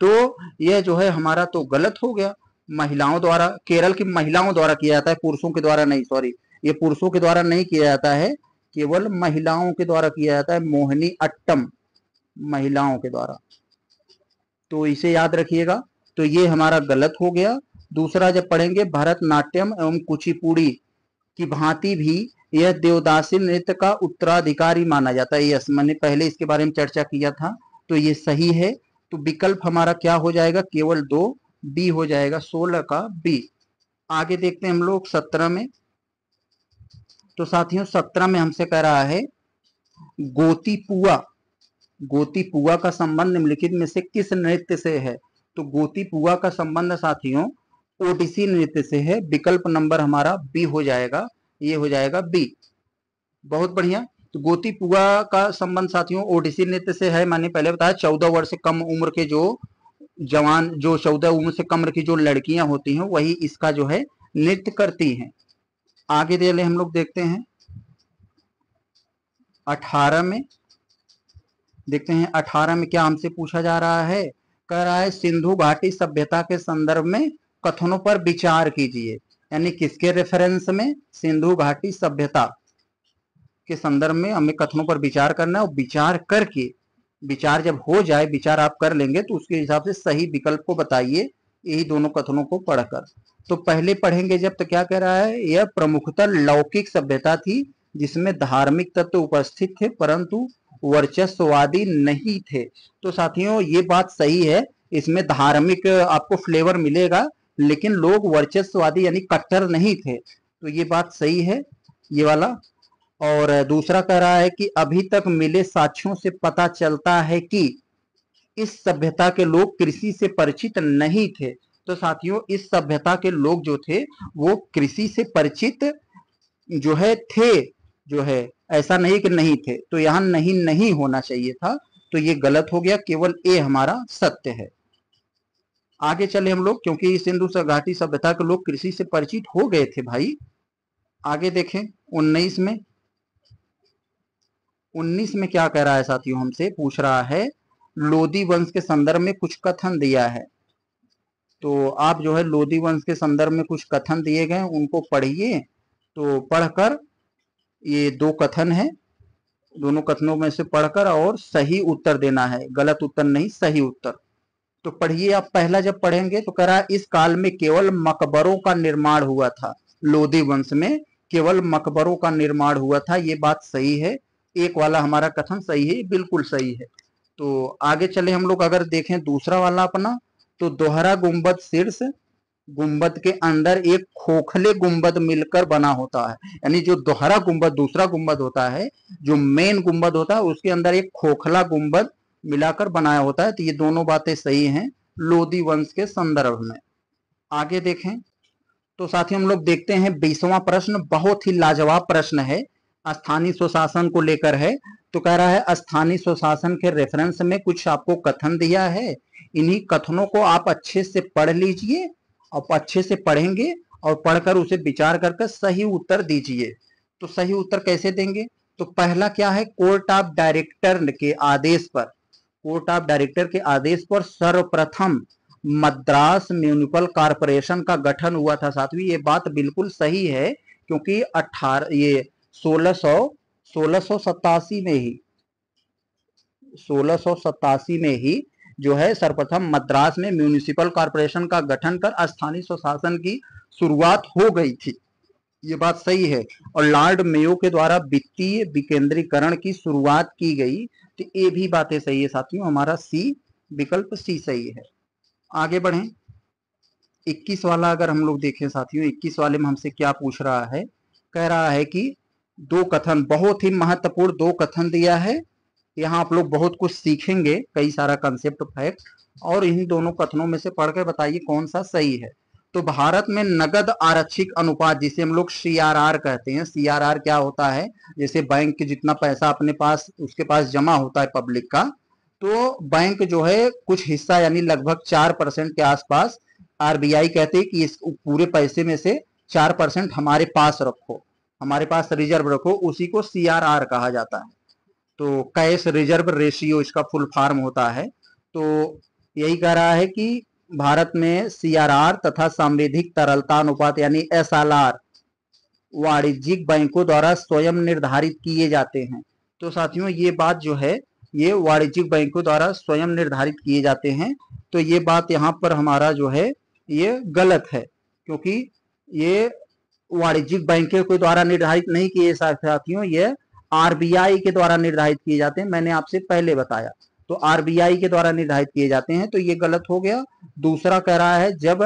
तो यह जो है हमारा तो गलत हो गया महिलाओं द्वारा केरल की महिलाओं द्वारा किया जाता है पुरुषों के द्वारा नहीं सॉरी ये पुरुषों के द्वारा नहीं किया जाता है केवल महिलाओं के द्वारा किया जाता है मोहिनी अट्टम महिलाओं के द्वारा तो इसे याद रखिएगा तो ये हमारा गलत हो गया दूसरा जब पढ़ेंगे भरतनाट्यम एवं कुचिपुड़ी की भांति भी यह देवदासी नृत्य का उत्तराधिकारी माना जाता है यस मैंने पहले इसके बारे में चर्चा किया था तो ये सही है तो विकल्प हमारा क्या हो जाएगा केवल दो बी हो जाएगा सोलह का बी आगे देखते हैं हम लोग सत्रह में तो साथियों सत्रह में हमसे कह रहा है गोतीपुआ गोतीपुआ का संबंध निम्नलिखित में से किस नृत्य से है तो गोतीपुआ का संबंध साथियों ओडिसी नृत्य से है विकल्प नंबर हमारा बी हो जाएगा ये हो जाएगा बी बहुत बढ़िया तो गोतीपुआ का संबंध साथियों ओडिसी नृत्य से है मैंने पहले बताया चौदह वर्ष से कम उम्र के जो जवान जो चौदह उम्र से कम की जो लड़कियां होती हैं वही इसका जो है नृत्य करती हैं आगे दे हम लोग देखते हैं अठारह में देखते हैं अठारह में क्या हमसे पूछा जा रहा है कह रहा है सिंधु घाटी सभ्यता के संदर्भ में कथनों पर विचार कीजिए यानी किसके रेफरेंस में सिंधु घाटी सभ्यता के संदर्भ में हमें कथनों पर विचार करना है और विचार करके विचार जब हो जाए विचार आप कर लेंगे तो उसके हिसाब से सही विकल्प को बताइए यही दोनों कथनों को पढ़कर तो पहले पढ़ेंगे जब तो क्या कह रहा है यह प्रमुखतः लौकिक सभ्यता थी जिसमें धार्मिक तत्व उपस्थित थे परंतु वर्चस्ववादी नहीं थे तो साथियों ये बात सही है इसमें धार्मिक आपको फ्लेवर मिलेगा लेकिन लोग वर्चस्ववादी यानी कट्टर नहीं थे तो ये बात सही है ये वाला और दूसरा कह रहा है कि अभी तक मिले साक्ष्यों से पता चलता है कि इस सभ्यता के लोग कृषि से परिचित नहीं थे तो साथियों इस सभ्यता के लोग जो थे वो कृषि से परिचित जो है थे जो है ऐसा नहीं कि नहीं थे तो यहाँ नहीं नहीं होना चाहिए था तो ये गलत हो गया केवल ए हमारा सत्य है आगे चले हम लोग क्योंकि इस सिंधु घाटी सभ्यता के लोग कृषि से परिचित हो गए थे भाई आगे देखें उन्नीस में उन्नीस में क्या कह रहा है साथियों हमसे पूछ रहा है लोदी वंश के संदर्भ में कुछ कथन दिया है तो आप जो है लोदी वंश के संदर्भ में कुछ कथन दिए गए उनको पढ़िए तो पढ़कर ये दो कथन है दोनों कथनों में से पढ़कर और सही उत्तर देना है गलत उत्तर नहीं सही उत्तर तो पढ़िए आप पहला जब पढ़ेंगे तो कह रहा है इस काल में केवल मकबरों का निर्माण हुआ था लोधी वंश में केवल मकबरों का निर्माण हुआ था ये बात सही है एक वाला हमारा कथन सही है बिल्कुल सही है तो आगे चले हम लोग अगर देखें दूसरा वाला अपना तो दोहरा गुंबद शीर्ष गुंबद के अंदर एक खोखले गुंबद मिलकर बना होता है यानी जो दोहरा गुंबद दूसरा गुंबद होता है जो मेन गुंबद होता है उसके अंदर एक खोखला गुंबद मिलाकर बनाया होता है तो ये दोनों बातें सही हैं लोधी वंश के संदर्भ में आगे देखें तो साथ ही हम लोग देखते हैं बीसवा प्रश्न बहुत ही लाजवाब प्रश्न है स्थानीय स्वशासन को लेकर है तो कह रहा है स्थानीय स्वशासन के रेफरेंस में कुछ आपको कथन दिया है इन्हीं कथनों को आप अच्छे से पढ़ लीजिए और अच्छे से पढ़ेंगे और पढ़कर उसे विचार कर सही उत्तर दीजिए तो सही उत्तर कैसे देंगे तो पहला क्या है कोर्ट ऑफ डायरेक्टर के आदेश पर कोर्ट ऑफ डायरेक्टर के आदेश पर सर्वप्रथम मद्रास म्यूनिपल कारपोरेशन का गठन हुआ था साथवी ये बात बिल्कुल सही है क्योंकि अठारह ये सोलह सोलह में ही सोलह में ही जो है सर्वप्रथम मद्रास में म्यूनिसिपल कॉरपोरेशन का गठन कर स्थानीय स्वशासन की शुरुआत हो गई थी ये बात सही है और लॉर्ड मेयो के द्वारा वित्तीय विकेंद्रीकरण की शुरुआत की गई तो ये भी बातें सही है साथियों हमारा सी विकल्प सी सही है आगे बढ़े 21 वाला अगर हम लोग देखें साथियों 21 वाले में हमसे क्या पूछ रहा है कह रहा है कि दो कथन बहुत ही महत्वपूर्ण दो कथन दिया है यहाँ आप लोग बहुत कुछ सीखेंगे कई सारा कंसेप्ट फैक्ट और इन दोनों कथनों में से पढ़ के बताइए कौन सा सही है तो भारत में नगद आरक्षिक अनुपात जिसे हम लोग सी आर आर कहते हैं सी आर आर क्या होता है जैसे बैंक के जितना पैसा अपने पास उसके पास जमा होता है पब्लिक का तो बैंक जो है कुछ हिस्सा यानी लगभग चार परसेंट के आसपास आरबीआई कहते हैं कि इस पूरे पैसे में से चार परसेंट हमारे पास रखो हमारे पास रिजर्व रखो उसी को सी कहा जाता है तो कैश रिजर्व रेशियो इसका फुल फॉर्म होता है तो यही कह रहा है कि भारत में सीआरआर तथा सांवेधिक तरलता अनुपात यानी एस वाणिज्यिक बैंकों द्वारा स्वयं निर्धारित किए जाते हैं तो साथियों ये बात जो है ये वाणिज्यिक बैंकों द्वारा स्वयं निर्धारित किए जाते हैं तो ये बात यहाँ पर हमारा जो है ये गलत है क्योंकि ये वाणिज्यिक बैंकों के द्वारा निर्धारित नहीं किए साथियों ये आरबीआई के द्वारा निर्धारित किए जाते हैं मैंने आपसे पहले बताया तो आरबीआई के द्वारा निर्धारित किए जाते हैं तो ये गलत हो गया दूसरा कह रहा है जब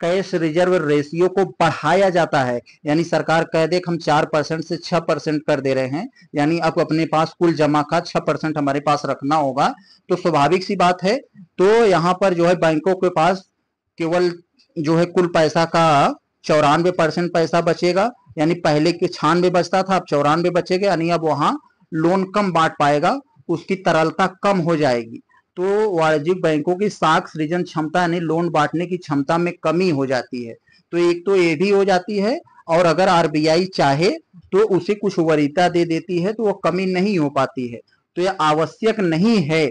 कैश रिजर्व रेशियो को बढ़ाया जाता है यानी सरकार कह दे हम चार परसेंट से छह परसेंट कर दे रहे हैं यानी अब अपने पास कुल जमा का छह परसेंट हमारे पास रखना होगा तो स्वाभाविक सी बात है तो यहाँ पर जो है बैंकों के पास केवल जो है कुल पैसा का चौरानवे परसेंट पैसा बचेगा यानी पहले के छानवे बचता था अब चौरानवे बचेगा यानी अब वहां लोन कम बांट पाएगा उसकी तरलता कम हो जाएगी तो वाणिज्यिक बैंकों की साख सृजन क्षमता यानी लोन बांटने की क्षमता में कमी हो जाती है तो एक तो ये भी हो जाती है और अगर आरबीआई चाहे तो उसे कुछ वरीता दे देती है तो वह कमी नहीं हो पाती है तो यह आवश्यक नहीं है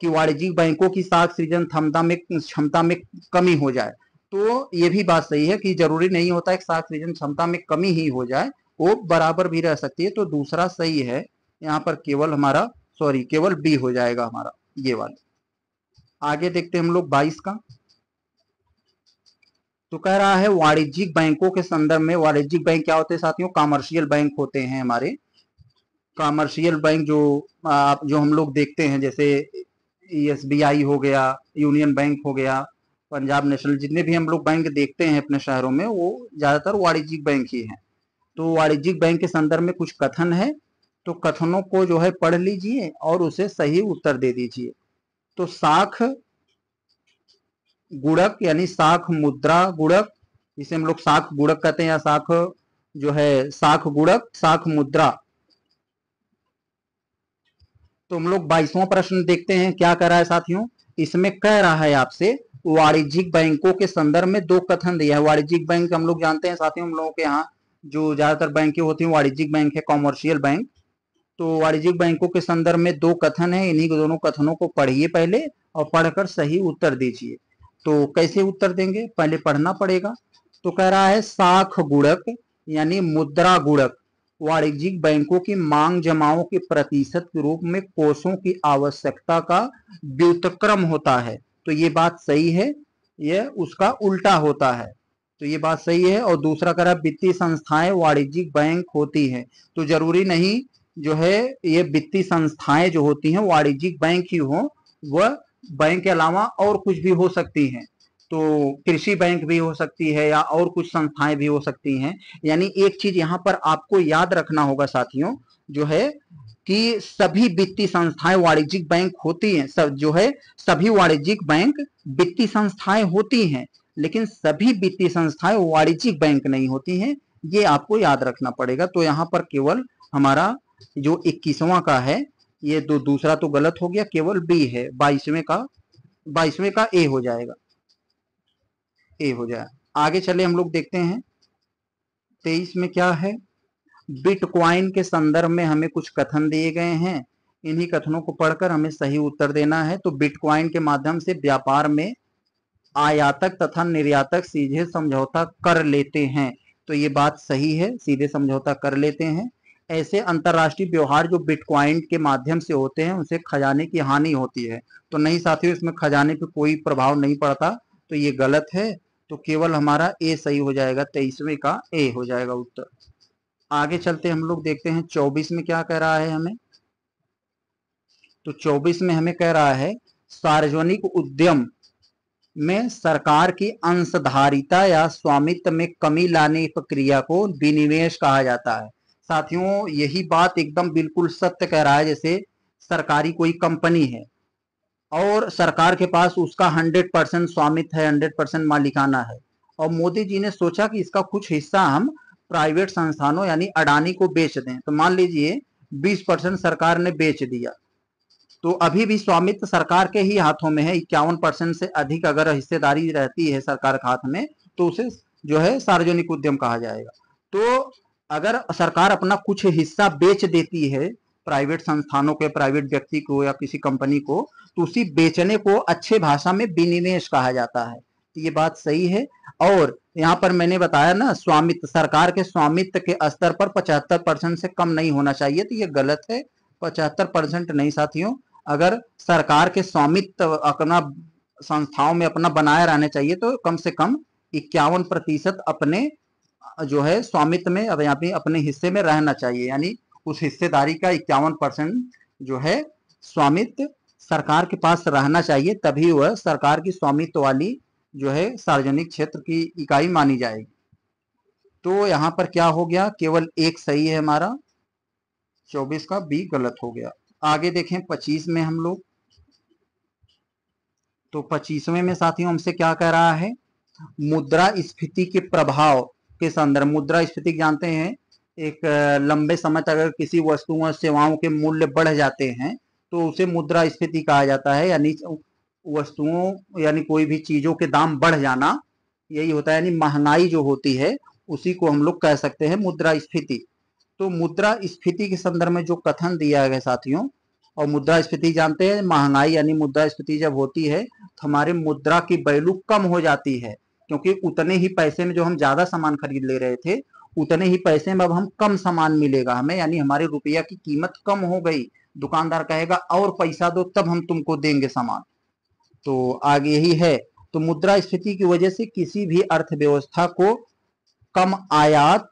कि वाणिज्यिक बैंकों की साख सृजन क्षमता में क्षमता में कमी हो जाए तो ये भी बात सही है कि जरूरी नहीं होता है कि सात सृजन क्षमता में कमी ही हो जाए वो बराबर भी रह सकती है तो दूसरा सही है यहाँ पर केवल हमारा सॉरी केवल बी हो जाएगा हमारा ये वाला आगे देखते हैं हम लोग बाईस का तो कह रहा है वाणिज्यिक बैंकों के संदर्भ में वाणिज्यिक बैंक क्या होते हैं साथियों कॉमर्शियल बैंक होते हैं हमारे कॉमर्शियल बैंक जो आप जो हम लोग देखते हैं जैसे एस e हो गया यूनियन बैंक हो गया पंजाब नेशनल जितने भी हम लोग बैंक देखते हैं अपने शहरों में वो ज़्यादातर वाणिज्यिक बैंक ही हैं तो वाणिज्यिक बैंक के संदर्भ में कुछ कथन है तो कथनों को जो है पढ़ लीजिए और उसे सही उत्तर दे दीजिए तो साख गुड़क यानी साख मुद्रा गुड़क इसे हम लोग साख गुड़क कहते हैं या साख जो है साख गुड़क साख मुद्रा तो हम लोग बाईसवा प्रश्न देखते हैं क्या कह रहा है साथियों इसमें कह रहा है आपसे वाणिज्यिक बैंकों के संदर्भ में दो कथन दिया है वाणिज्यिक बैंक हम लोग जानते हैं साथ ही हम लोगों के यहाँ जो ज्यादातर बैंकें होती हैं वाणिज्यिक बैंक है कॉमर्शियल बैंक तो वाणिज्यिक बैंकों के संदर्भ में दो कथन है इन्हीं दोनों कथनों को पढ़िए पहले और पढ़कर सही उत्तर दीजिए तो कैसे उत्तर देंगे पहले पढ़ना पड़ेगा तो कह रहा है साख गुड़क यानी मुद्रा गुड़क वाणिज्यिक बैंकों की मांग जमाओं के प्रतिशत के रूप में कोषों की आवश्यकता का व्युतक्रम होता है तो ये बात सही है यह उसका उल्टा होता है तो ये बात सही है और दूसरा करा वित्तीय संस्थाएं वाणिज्यिक बैंक होती है तो जरूरी नहीं जो है ये वित्तीय संस्थाएं जो होती हैं वाणिज्यिक बैंक ही हो वह बैंक के अलावा और कुछ भी हो सकती हैं तो कृषि बैंक भी हो सकती है या और कुछ संस्थाएं भी हो सकती हैं यानी एक चीज यहाँ पर आपको याद रखना होगा साथियों जो है कि सभी वित्तीय संस्थाएं वाणिज्यिक बैंक होती हैं सब जो है सभी वाणिज्यिक बैंक वित्तीय संस्थाएं होती हैं लेकिन सभी वित्तीय संस्थाएं वाणिज्यिक बैंक नहीं होती हैं ये आपको याद रखना पड़ेगा तो यहाँ पर केवल हमारा जो इक्कीसवा का है ये दो दूसरा तो गलत हो गया केवल बी है बाईसवें का बाईसवें का ए हो जाएगा ए हो जाए आगे चले हम लोग देखते हैं तेईस में क्या है बिटकॉइन के संदर्भ में हमें कुछ कथन दिए गए हैं इन्हीं कथनों को पढ़कर हमें सही उत्तर देना है तो बिटकॉइन के माध्यम से व्यापार में आयातक तथा निर्यातक सीधे समझौता कर लेते हैं तो ये बात सही है सीधे समझौता कर लेते हैं ऐसे अंतरराष्ट्रीय व्यवहार जो बिटकॉइन के माध्यम से होते हैं उसे खजाने की हानि होती है तो नहीं साथियों इसमें खजाने पे कोई प्रभाव नहीं पड़ता तो ये गलत है तो केवल हमारा ए सही हो जाएगा तेईसवे का ए हो जाएगा उत्तर आगे चलते हम लोग देखते हैं चौबीस में क्या कह रहा है हमें तो चौबीस में हमें कह रहा है सार्वजनिक उद्यम में सरकार की अंशधारिता या स्वामित्व में कमी लाने प्रक्रिया को विनिवेश कहा जाता है साथियों यही बात एकदम बिल्कुल सत्य कह रहा है जैसे सरकारी कोई कंपनी है और सरकार के पास उसका हंड्रेड परसेंट स्वामित्व है हंड्रेड परसेंट मालिकाना है और मोदी जी ने सोचा कि इसका कुछ हिस्सा हम प्राइवेट संस्थानों यानी अडानी को बेच दें तो मान लीजिए 20 परसेंट सरकार ने बेच दिया तो अभी भी स्वामित्व सरकार के ही हाथों में है इक्यावन परसेंट से अधिक अगर हिस्सेदारी रहती है सरकार के हाथ में तो उसे जो है सार्वजनिक उद्यम कहा जाएगा तो अगर सरकार अपना कुछ हिस्सा बेच देती है प्राइवेट संस्थानों के प्राइवेट व्यक्ति को या किसी कंपनी को तो उसी बेचने को अच्छे भाषा में विनिवेश कहा जाता है ये बात सही है और यहाँ पर मैंने बताया ना स्वामित्व सरकार के स्वामित्व के स्तर पर पचहत्तर परसेंट से कम नहीं होना चाहिए तो ये गलत है पचहत्तर परसेंट नहीं साथियों अगर सरकार के स्वामित्व अपना संस्थाओं में अपना बनाए रहने चाहिए तो कम से कम इक्यावन प्रतिशत अपने जो है स्वामित्व में अब यहाँ पे अपने हिस्से में रहना चाहिए यानी उस हिस्सेदारी का इक्यावन परसेंट जो है स्वामित्व सरकार के पास रहना चाहिए तभी वह सरकार की स्वामित्व वाली जो है सार्वजनिक क्षेत्र की इकाई मानी जाएगी तो यहां पर क्या हो गया केवल एक सही है हमारा चौबीस का बी गलत हो गया आगे देखें पच्चीस में हम लोग तो पच्चीसवें में साथियों हमसे क्या कह रहा है मुद्रा स्फीति के प्रभाव के संदर्भ मुद्रा स्फीति जानते हैं एक लंबे समय तक अगर किसी वस्तुओं और सेवाओं के मूल्य बढ़ जाते हैं तो उसे मुद्रा स्फीति कहा जाता है यानी वस्तुओं यानी कोई भी चीज़ों के दाम बढ़ जाना यही होता है यानी महंगाई जो होती है उसी को हम लोग कह सकते हैं मुद्रा स्फीति तो मुद्रा स्फीति के संदर्भ में जो कथन दिया है साथियों और मुद्रा स्फीति जानते हैं महंगाई यानी मुद्रा स्फीति जब होती है तो हमारे मुद्रा की वैल्यू कम हो जाती है क्योंकि उतने ही पैसे में जो हम ज्यादा सामान खरीद ले रहे थे उतने ही पैसे में अब हम कम सामान मिलेगा हमें यानी हमारे रुपया की कीमत कम हो गई दुकानदार कहेगा और पैसा दो तब हम तुमको देंगे सामान तो आगे यही है तो मुद्रा स्फीति की वजह से किसी भी अर्थव्यवस्था को कम आयात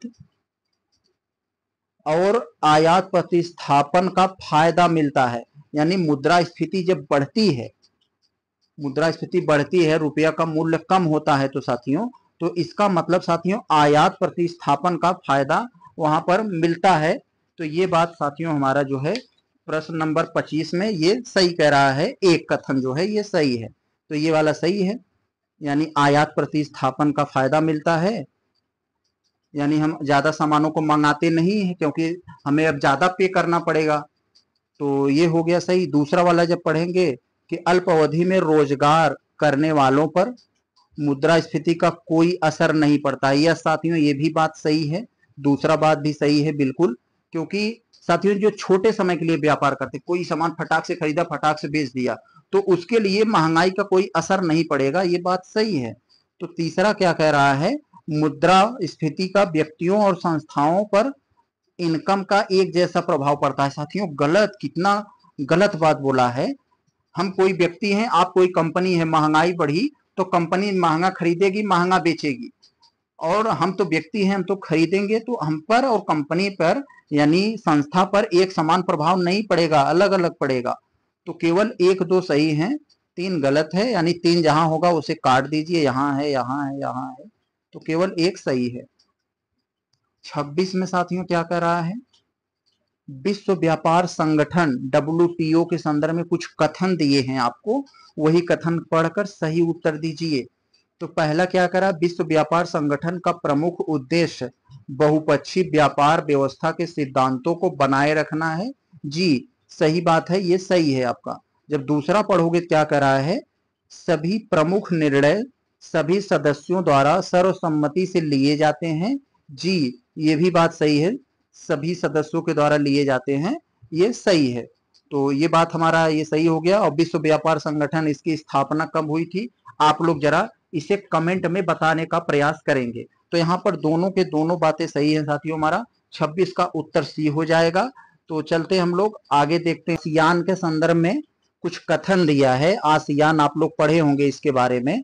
और आयात प्रतिस्थापन का फायदा मिलता है यानी मुद्रा स्फीति जब बढ़ती है मुद्रा स्फीति बढ़ती है रुपया का मूल्य कम होता है तो साथियों तो इसका मतलब साथियों आयात प्रतिस्थापन का फायदा वहां पर मिलता है तो ये बात साथियों हमारा जो है प्रश्न नंबर पच्चीस में ये सही कह रहा है एक कथन जो है ये सही है तो ये वाला सही है यानी आयात प्रतिस्थापन का फायदा मिलता है यानी हम ज्यादा सामानों को मंगाते नहीं है क्योंकि हमें अब ज्यादा पे करना पड़ेगा तो ये हो गया सही दूसरा वाला जब पढ़ेंगे कि अल्प अवधि में रोजगार करने वालों पर मुद्रा स्फीति का कोई असर नहीं पड़ता यह साथियों ये भी बात सही है दूसरा बात भी सही है बिल्कुल क्योंकि साथियों जो छोटे समय के लिए व्यापार करते कोई सामान फटाक से खरीदा फटाक से बेच दिया तो उसके लिए महंगाई का कोई असर नहीं पड़ेगा ये बात सही है तो तीसरा क्या कह रहा है मुद्रा स्फीति का व्यक्तियों और संस्थाओं पर इनकम का एक जैसा प्रभाव पड़ता है साथियों गलत कितना गलत बात बोला है हम कोई व्यक्ति हैं आप कोई कंपनी है महंगाई बढ़ी तो कंपनी महंगा खरीदेगी महंगा बेचेगी और हम तो व्यक्ति हैं हम तो खरीदेंगे तो हम पर और कंपनी पर यानी संस्था पर एक समान प्रभाव नहीं पड़ेगा अलग अलग पड़ेगा तो केवल एक दो सही है तीन गलत है यानी तीन जहां होगा उसे काट दीजिए यहाँ है यहाँ है यहाँ है तो केवल एक सही है छब्बीस में साथियों क्या कर रहा है विश्व व्यापार संगठन डब्ल्यू के संदर्भ में कुछ कथन दिए हैं आपको वही कथन पढ़कर सही उत्तर दीजिए तो पहला क्या करा विश्व व्यापार संगठन का प्रमुख उद्देश्य बहुपक्षी व्यापार व्यवस्था के सिद्धांतों को बनाए रखना है जी सही बात है ये सही है आपका जब दूसरा पढ़ोगे क्या कर रहा है सभी प्रमुख निर्णय सभी सदस्यों द्वारा सर्वसम्मति से लिए जाते हैं जी ये भी बात सही है सभी सदस्यों के द्वारा लिए जाते हैं ये सही है तो ये बात हमारा ये सही हो गया और विश्व व्यापार संगठन इसकी स्थापना कब हुई थी आप लोग जरा इसे कमेंट में बताने का प्रयास करेंगे तो यहाँ पर दोनों के दोनों बातें सही है साथियों हमारा छब्बीस का उत्तर सी हो जाएगा तो चलते हम लोग आगे देखते हैं सियान के संदर्भ में कुछ कथन दिया है आसियान आप लोग पढ़े होंगे इसके बारे में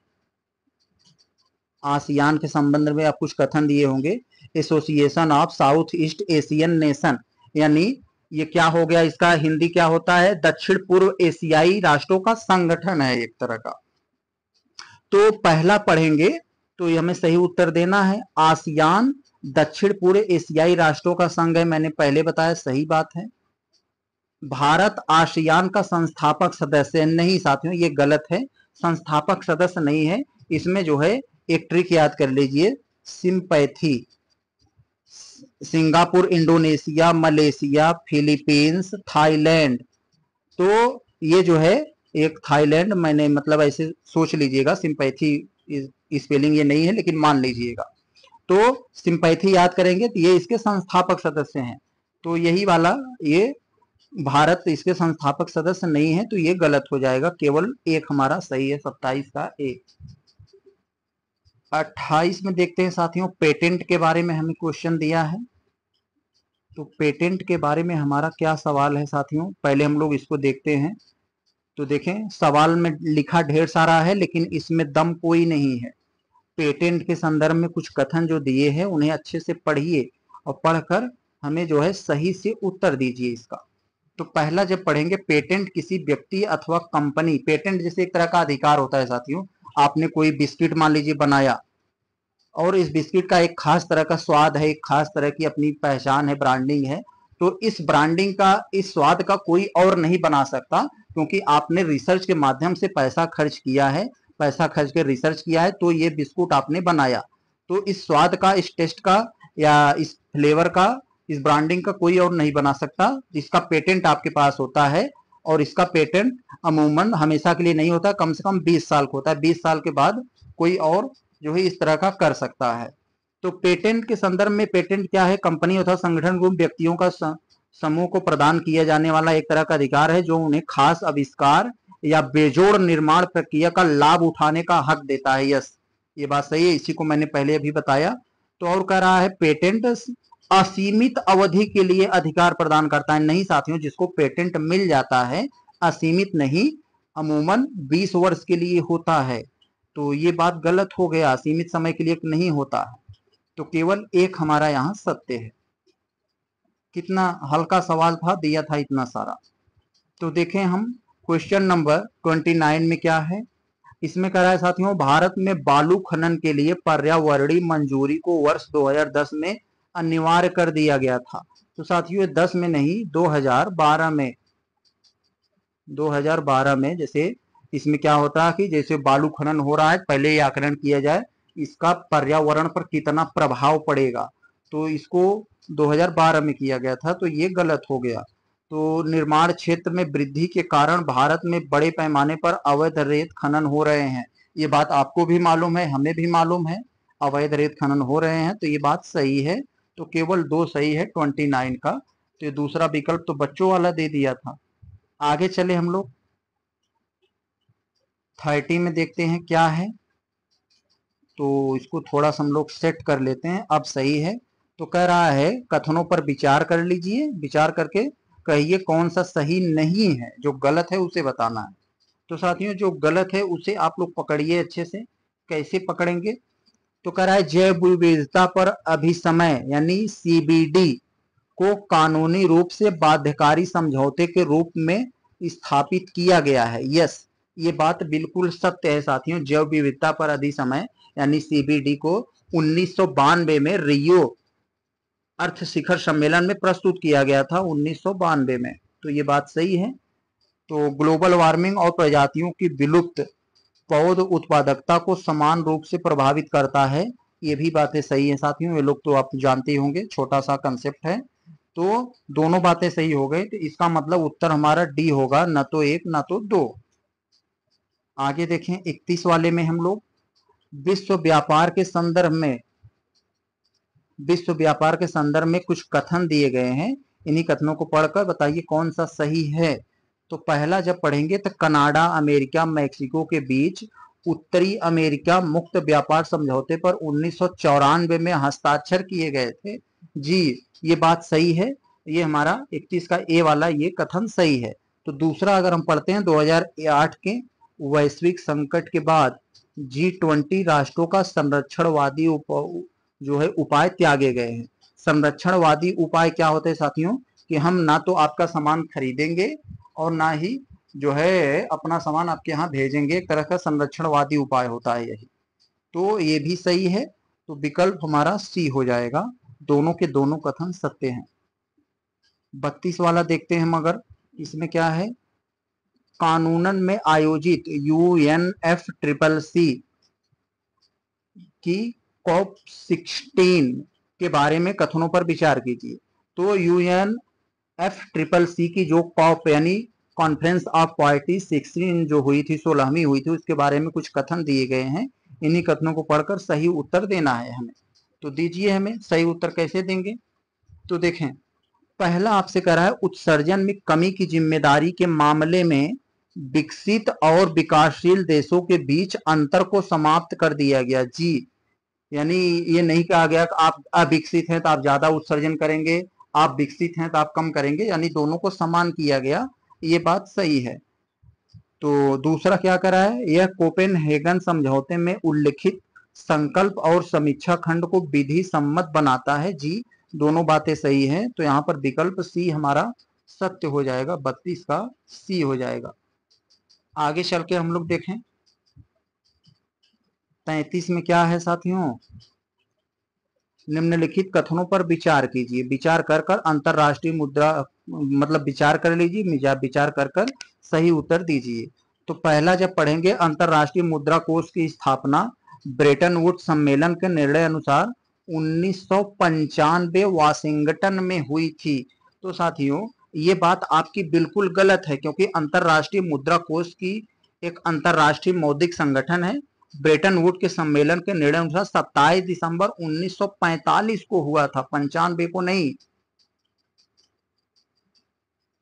आसियान के संबंध में आप कुछ कथन दिए होंगे association of south east Asian nation यानी ये क्या हो गया इसका हिंदी क्या होता है दक्षिण पूर्व एशियाई राष्ट्रों का संगठन है एक तरह का तो पहला पढ़ेंगे तो ये हमें सही उत्तर देना है आसियान दक्षिण पूर्व एशियाई राष्ट्रों का संघ है मैंने पहले बताया सही बात है भारत आसियान का संस्थापक सदस्य नहीं साथियों ये गलत है संस्थापक सदस्य नहीं है इसमें जो है एक ट्रिक याद कर लीजिए sympathy Singapore Indonesia Malaysia Philippines Thailand तो ये जो है एक थाईलैंड मैंने मतलब ऐसे सोच लीजिएगा सिंपैथी स्पेलिंग ये नहीं है लेकिन मान लीजिएगा तो सिंपैथी याद करेंगे तो ये इसके संस्थापक सदस्य हैं तो यही वाला ये भारत इसके संस्थापक सदस्य नहीं है तो ये गलत हो जाएगा केवल एक हमारा सही है सत्ताईस का एक अट्ठाईस में देखते हैं साथियों पेटेंट के बारे में हमें क्वेश्चन दिया है तो पेटेंट के बारे में हमारा क्या सवाल है साथियों पहले हम लोग इसको देखते हैं तो देखें सवाल में लिखा ढेर सारा है लेकिन इसमें दम कोई नहीं है पेटेंट के संदर्भ में कुछ कथन जो दिए हैं उन्हें अच्छे से पढ़िए और पढ़कर हमें जो है सही से उत्तर दीजिए इसका तो पहला जब पढ़ेंगे पेटेंट किसी व्यक्ति अथवा कंपनी पेटेंट जैसे एक तरह का अधिकार होता है साथियों आपने कोई बिस्किट मान लीजिए बनाया और इस बिस्किट का एक खास तरह का स्वाद है एक खास तरह की अपनी पहचान है ब्रांडिंग है तो इस ब्रांडिंग का इस स्वाद का कोई और नहीं बना सकता क्योंकि आपने रिसर्च के माध्यम से पैसा खर्च किया है पैसा खर्च के रिसर्च किया है तो ये बिस्कुट आपने बनाया तो इस स्वाद का इस टेस्ट का या इस फ्लेवर का इस ब्रांडिंग का कोई और नहीं बना सकता इसका पेटेंट आपके पास होता है और इसका पेटेंट अमूमन हमेशा के लिए नहीं होता कम से कम 20 साल का होता है 20 साल के बाद कोई और जो है इस तरह का कर सकता है तो पेटेंट के संदर्भ में पेटेंट क्या है कंपनी तथा संगठन रूप व्यक्तियों का समूह को प्रदान किया जाने वाला एक तरह का अधिकार है जो उन्हें खास अविष्कार या बेजोड़ निर्माण प्रक्रिया का लाभ उठाने का हक देता है यस ये बात सही है इसी को मैंने पहले अभी बताया तो और कह रहा है पेटेंट असीमित अवधि के लिए अधिकार प्रदान करता है नहीं साथियों जिसको पेटेंट मिल जाता है असीमित नहीं अमूमन 20 वर्ष के लिए होता है तो ये बात गलत हो गया असीमित समय के लिए नहीं होता है तो केवल एक हमारा यहाँ सत्य है कितना हल्का सवाल था दिया था इतना सारा तो देखें हम क्वेश्चन नंबर ट्वेंटी नाइन में क्या है इसमें कह रहा है साथियों भारत में बालू खनन के लिए पर्यावरणीय मंजूरी को वर्ष 2010 में अनिवार्य कर दिया गया था तो साथियों दस में नहीं 2012 में 2012 में जैसे इसमें क्या होता है कि जैसे बालू खनन हो रहा है पहले ही आकलन किया जाए इसका पर्यावरण पर कितना प्रभाव पड़ेगा तो इसको 2012 में किया गया था तो ये गलत हो गया तो निर्माण क्षेत्र में वृद्धि के कारण भारत में बड़े पैमाने पर अवैध रेत खनन हो रहे हैं ये बात आपको भी मालूम है हमें भी मालूम है अवैध रेत खनन हो रहे हैं तो ये बात सही है तो केवल दो सही है ट्वेंटी नाइन का तो ये दूसरा विकल्प तो बच्चों वाला दे दिया था आगे चले हम लोग थर्टी में देखते हैं क्या है तो इसको थोड़ा सा हम लोग सेट कर लेते हैं अब सही है तो कह रहा है कथनों पर विचार कर लीजिए विचार करके कहिए कौन सा सही नहीं है जो गलत है उसे बताना है तो साथियों जो गलत है उसे आप लोग पकड़िए अच्छे से कैसे पकड़ेंगे तो कह रहा है जैव विविधता पर अभिसमय यानी सीबीडी को कानूनी रूप से बाध्यकारी समझौते के रूप में स्थापित किया गया है यस ये बात बिल्कुल सत्य है साथियों जैव विविधता पर अधिसमय यानी सीबीडी को उन्नीस में रियो अर्थ शिखर सम्मेलन में प्रस्तुत किया गया था उन्नीस में तो ये बात सही है तो ग्लोबल वार्मिंग और प्रजातियों की विलुप्त पौध उत्पादकता को समान रूप से प्रभावित करता है ये भी बातें सही है साथियों ये लोग तो आप जानते ही होंगे छोटा सा कंसेप्ट है तो दोनों बातें सही हो गई तो इसका मतलब उत्तर हमारा डी होगा ना तो एक ना तो दो आगे देखें इकतीस वाले में हम लोग विश्व व्यापार के संदर्भ में विश्व व्यापार के संदर्भ में कुछ कथन दिए गए हैं इन्हीं कथनों को पढ़कर बताइए कौन सा सही है तो पहला जब पढ़ेंगे तो कनाडा अमेरिका मैक्सिको के बीच उत्तरी अमेरिका मुक्त व्यापार समझौते पर उन्नीस में हस्ताक्षर किए गए थे जी ये बात सही है ये हमारा 31 का ए वाला ये कथन सही है तो दूसरा अगर हम पढ़ते हैं 2008 के वैश्विक संकट के बाद जी ट्वेंटी राष्ट्रों का संरक्षणवादी उप जो है उपाय त्यागे गए हैं संरक्षणवादी उपाय क्या होते हैं साथियों कि हम ना तो आपका सामान खरीदेंगे और ना ही जो है अपना सामान आपके यहाँ भेजेंगे एक तरह का संरक्षणवादी उपाय होता है यही तो ये भी सही है तो विकल्प हमारा सी हो जाएगा दोनों के दोनों कथन सत्य हैं बत्तीस वाला देखते हैं मगर इसमें क्या है कानूनन में आयोजित U N F triple C की कॉप सिक्सटीन के बारे में कथनों पर विचार कीजिए तो U N F triple C की जो कॉप यानी कॉन्फ्रेंस ऑफ पार्टी सिक्सटीन जो हुई थी सोलहवीं हुई थी उसके बारे में कुछ कथन दिए गए हैं इन्हीं कथनों को पढ़कर सही उत्तर देना है हमें तो दीजिए हमें सही उत्तर कैसे देंगे तो देखें पहला आपसे कह रहा है उत्सर्जन में कमी की जिम्मेदारी के मामले में विकसित और विकासशील देशों के बीच अंतर को समाप्त कर दिया गया जी यानी ये नहीं कहा गया कि आप अविकसित हैं तो आप ज्यादा उत्सर्जन करेंगे आप विकसित हैं तो आप कम करेंगे यानी दोनों को समान किया गया ये बात सही है तो दूसरा क्या करा है यह कोपेन हेगन समझौते में उल्लिखित संकल्प और समीक्षा खंड को विधि सम्मत बनाता है जी दोनों बातें सही हैं तो यहाँ पर विकल्प सी हमारा सत्य हो जाएगा बत्तीस का सी हो जाएगा आगे चल के हम लोग देखें तैतीस में क्या है साथियों निम्नलिखित कथनों पर विचार कीजिए विचार कर कर अंतरराष्ट्रीय मुद्रा मतलब विचार कर लीजिए विचार कर कर सही उत्तर दीजिए तो पहला जब पढ़ेंगे अंतरराष्ट्रीय मुद्रा कोष की स्थापना ब्रिटेन वुड सम्मेलन के निर्णय अनुसार उन्नीस वाशिंगटन में हुई थी तो साथियों ये बात आपकी बिल्कुल गलत है क्योंकि अंतरराष्ट्रीय मुद्रा कोष की एक अंतरराष्ट्रीय मौद्रिक संगठन है ब्रेटन वुड के सम्मेलन के निर्णय अनुसार सत्ताईस दिसंबर 1945 को हुआ था पंचानवे को नहीं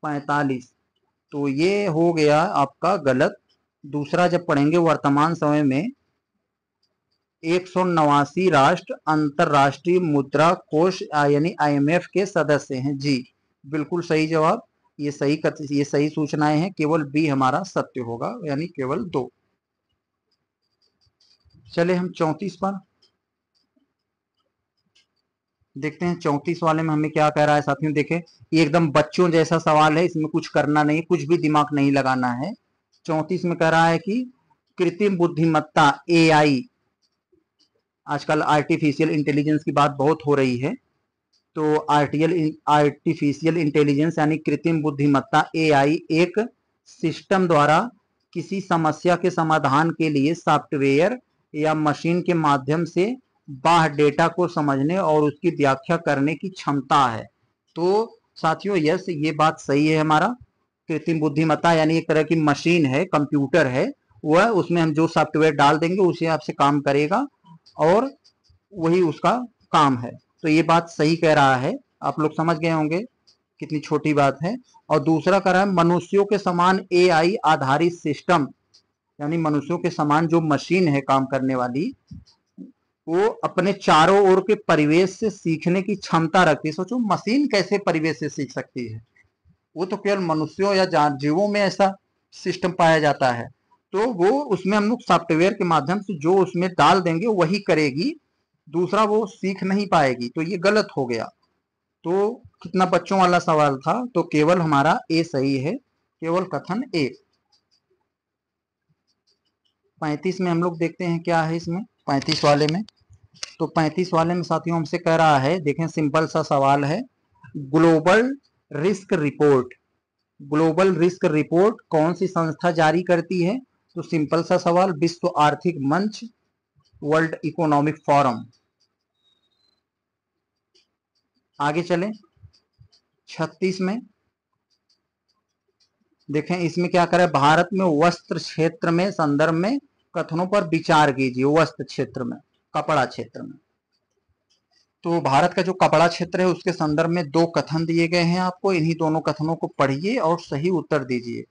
45 तो ये हो गया आपका गलत दूसरा जब पढ़ेंगे वर्तमान समय में एक सौ नवासी राष्ट्र अंतरराष्ट्रीय मुद्रा कोष यानी आईएमएफ के सदस्य हैं जी बिल्कुल सही जवाब ये सही कत, ये सही सूचनाएं हैं केवल बी हमारा सत्य होगा यानी केवल दो चले हम चौतीस पर देखते हैं चौतीस वाले में हमें क्या कह रहा है साथियों देखे ये एकदम बच्चों जैसा सवाल है इसमें कुछ करना नहीं कुछ भी दिमाग नहीं लगाना है चौतीस में कह रहा है कि कृत्रिम बुद्धिमत्ता एआई आजकल आर्टिफिशियल इंटेलिजेंस की बात बहुत हो रही है तो आर्टियल आर्टिफिशियल इंटेलिजेंस यानी कृत्रिम बुद्धिमत्ता एआई एक सिस्टम द्वारा किसी समस्या के समाधान के लिए सॉफ्टवेयर या मशीन के माध्यम से बाह डेटा को समझने और उसकी व्याख्या करने की क्षमता है तो साथियों यस ये बात सही है हमारा कृत्रिम बुद्धिमत्ता यानी एक तरह की मशीन है कंप्यूटर है वह उसमें हम जो सॉफ्टवेयर डाल देंगे उसे आपसे काम करेगा और वही उसका काम है तो ये बात सही कह रहा है आप लोग समझ गए होंगे कितनी छोटी बात है और दूसरा कह रहा है मनुष्यों के समान एआई आधारित सिस्टम यानी मनुष्यों के समान जो मशीन है काम करने वाली वो अपने चारों ओर के परिवेश से सीखने की क्षमता रखती है सोचो मशीन कैसे परिवेश से सीख सकती है वो तो केवल मनुष्यों या जीवों में ऐसा सिस्टम पाया जाता है तो वो उसमें हम लोग सॉफ्टवेयर के माध्यम से जो उसमें डाल देंगे वही करेगी दूसरा वो सीख नहीं पाएगी तो ये गलत हो गया तो कितना बच्चों वाला सवाल था तो केवल हमारा ए सही है केवल कथन ए पैंतीस में हम लोग देखते हैं क्या है इसमें पैंतीस वाले में तो पैंतीस वाले में साथियों हमसे कह रहा है देखें सिंपल सा सवाल है global risk report global risk report कौन सी संस्था जारी करती है तो सिंपल सा सवाल विश्व आर्थिक मंच वर्ल्ड इकोनॉमिक फोरम आगे चले छत्तीस में देखें इसमें क्या करें भारत में वस्त्र क्षेत्र में संदर्भ में कथनों पर विचार कीजिए वस्त्र क्षेत्र में कपड़ा क्षेत्र में तो भारत का जो कपड़ा क्षेत्र है उसके संदर्भ में दो कथन दिए गए हैं आपको इन्हीं दोनों कथनों को पढ़िए और सही उत्तर दीजिए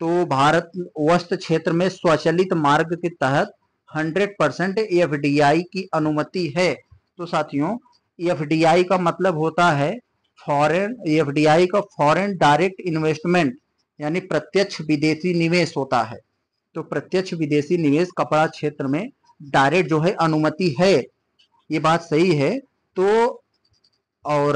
तो भारत वस्त्र क्षेत्र में स्वचलित मार्ग के तहत 100 परसेंट एफ की अनुमति है तो साथियों एफ का मतलब होता है फॉरेन एफ का फॉरेन डायरेक्ट इन्वेस्टमेंट यानी प्रत्यक्ष विदेशी निवेश होता है तो प्रत्यक्ष विदेशी निवेश कपड़ा क्षेत्र में डायरेक्ट जो है अनुमति है ये बात सही है तो और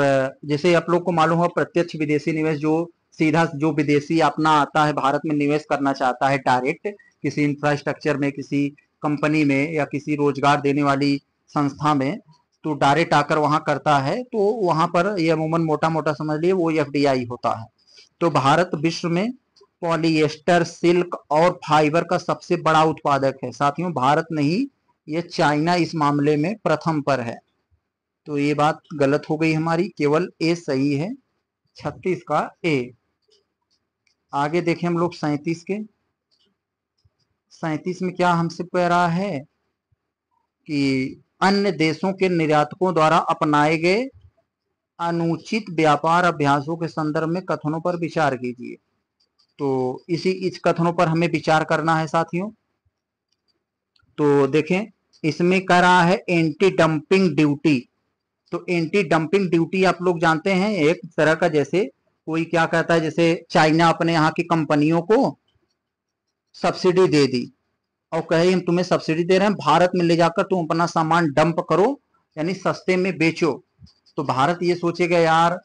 जैसे आप लोग को मालूम हो प्रत्यक्ष विदेशी निवेश जो सीधा जो विदेशी अपना आता है भारत में निवेश करना चाहता है डायरेक्ट किसी इंफ्रास्ट्रक्चर में किसी कंपनी में या किसी रोजगार देने वाली संस्था में तो डायरेक्ट आकर वहां करता है तो वहां पर ये अमूमन मोटा मोटा समझ लिए वो एफ होता है तो भारत विश्व में पॉलिएस्टर सिल्क और फाइबर का सबसे बड़ा उत्पादक है साथियों भारत नहीं ये चाइना इस मामले में प्रथम पर है तो ये बात गलत हो गई हमारी केवल ए सही है छत्तीस का ए आगे देखें हम लोग सैतीस के सैतीस में क्या हमसे कह रहा है कि अन्य देशों के निर्यातकों द्वारा अपनाए गए अनुचित व्यापार अभ्यासों के संदर्भ में कथनों पर विचार कीजिए तो इसी इस कथनों पर हमें विचार करना है साथियों तो देखें इसमें कह रहा है एंटी डंपिंग ड्यूटी तो एंटी डंपिंग ड्यूटी आप लोग जानते हैं एक तरह का जैसे कोई क्या कहता है जैसे चाइना अपने यहां की कंपनियों को सब्सिडी दे दी और कहे हम तुम्हें सब्सिडी दे रहे हैं भारत में ले जाकर तुम अपना सामान डंप करो यानी सस्ते में बेचो तो भारत ये सोचेगा यार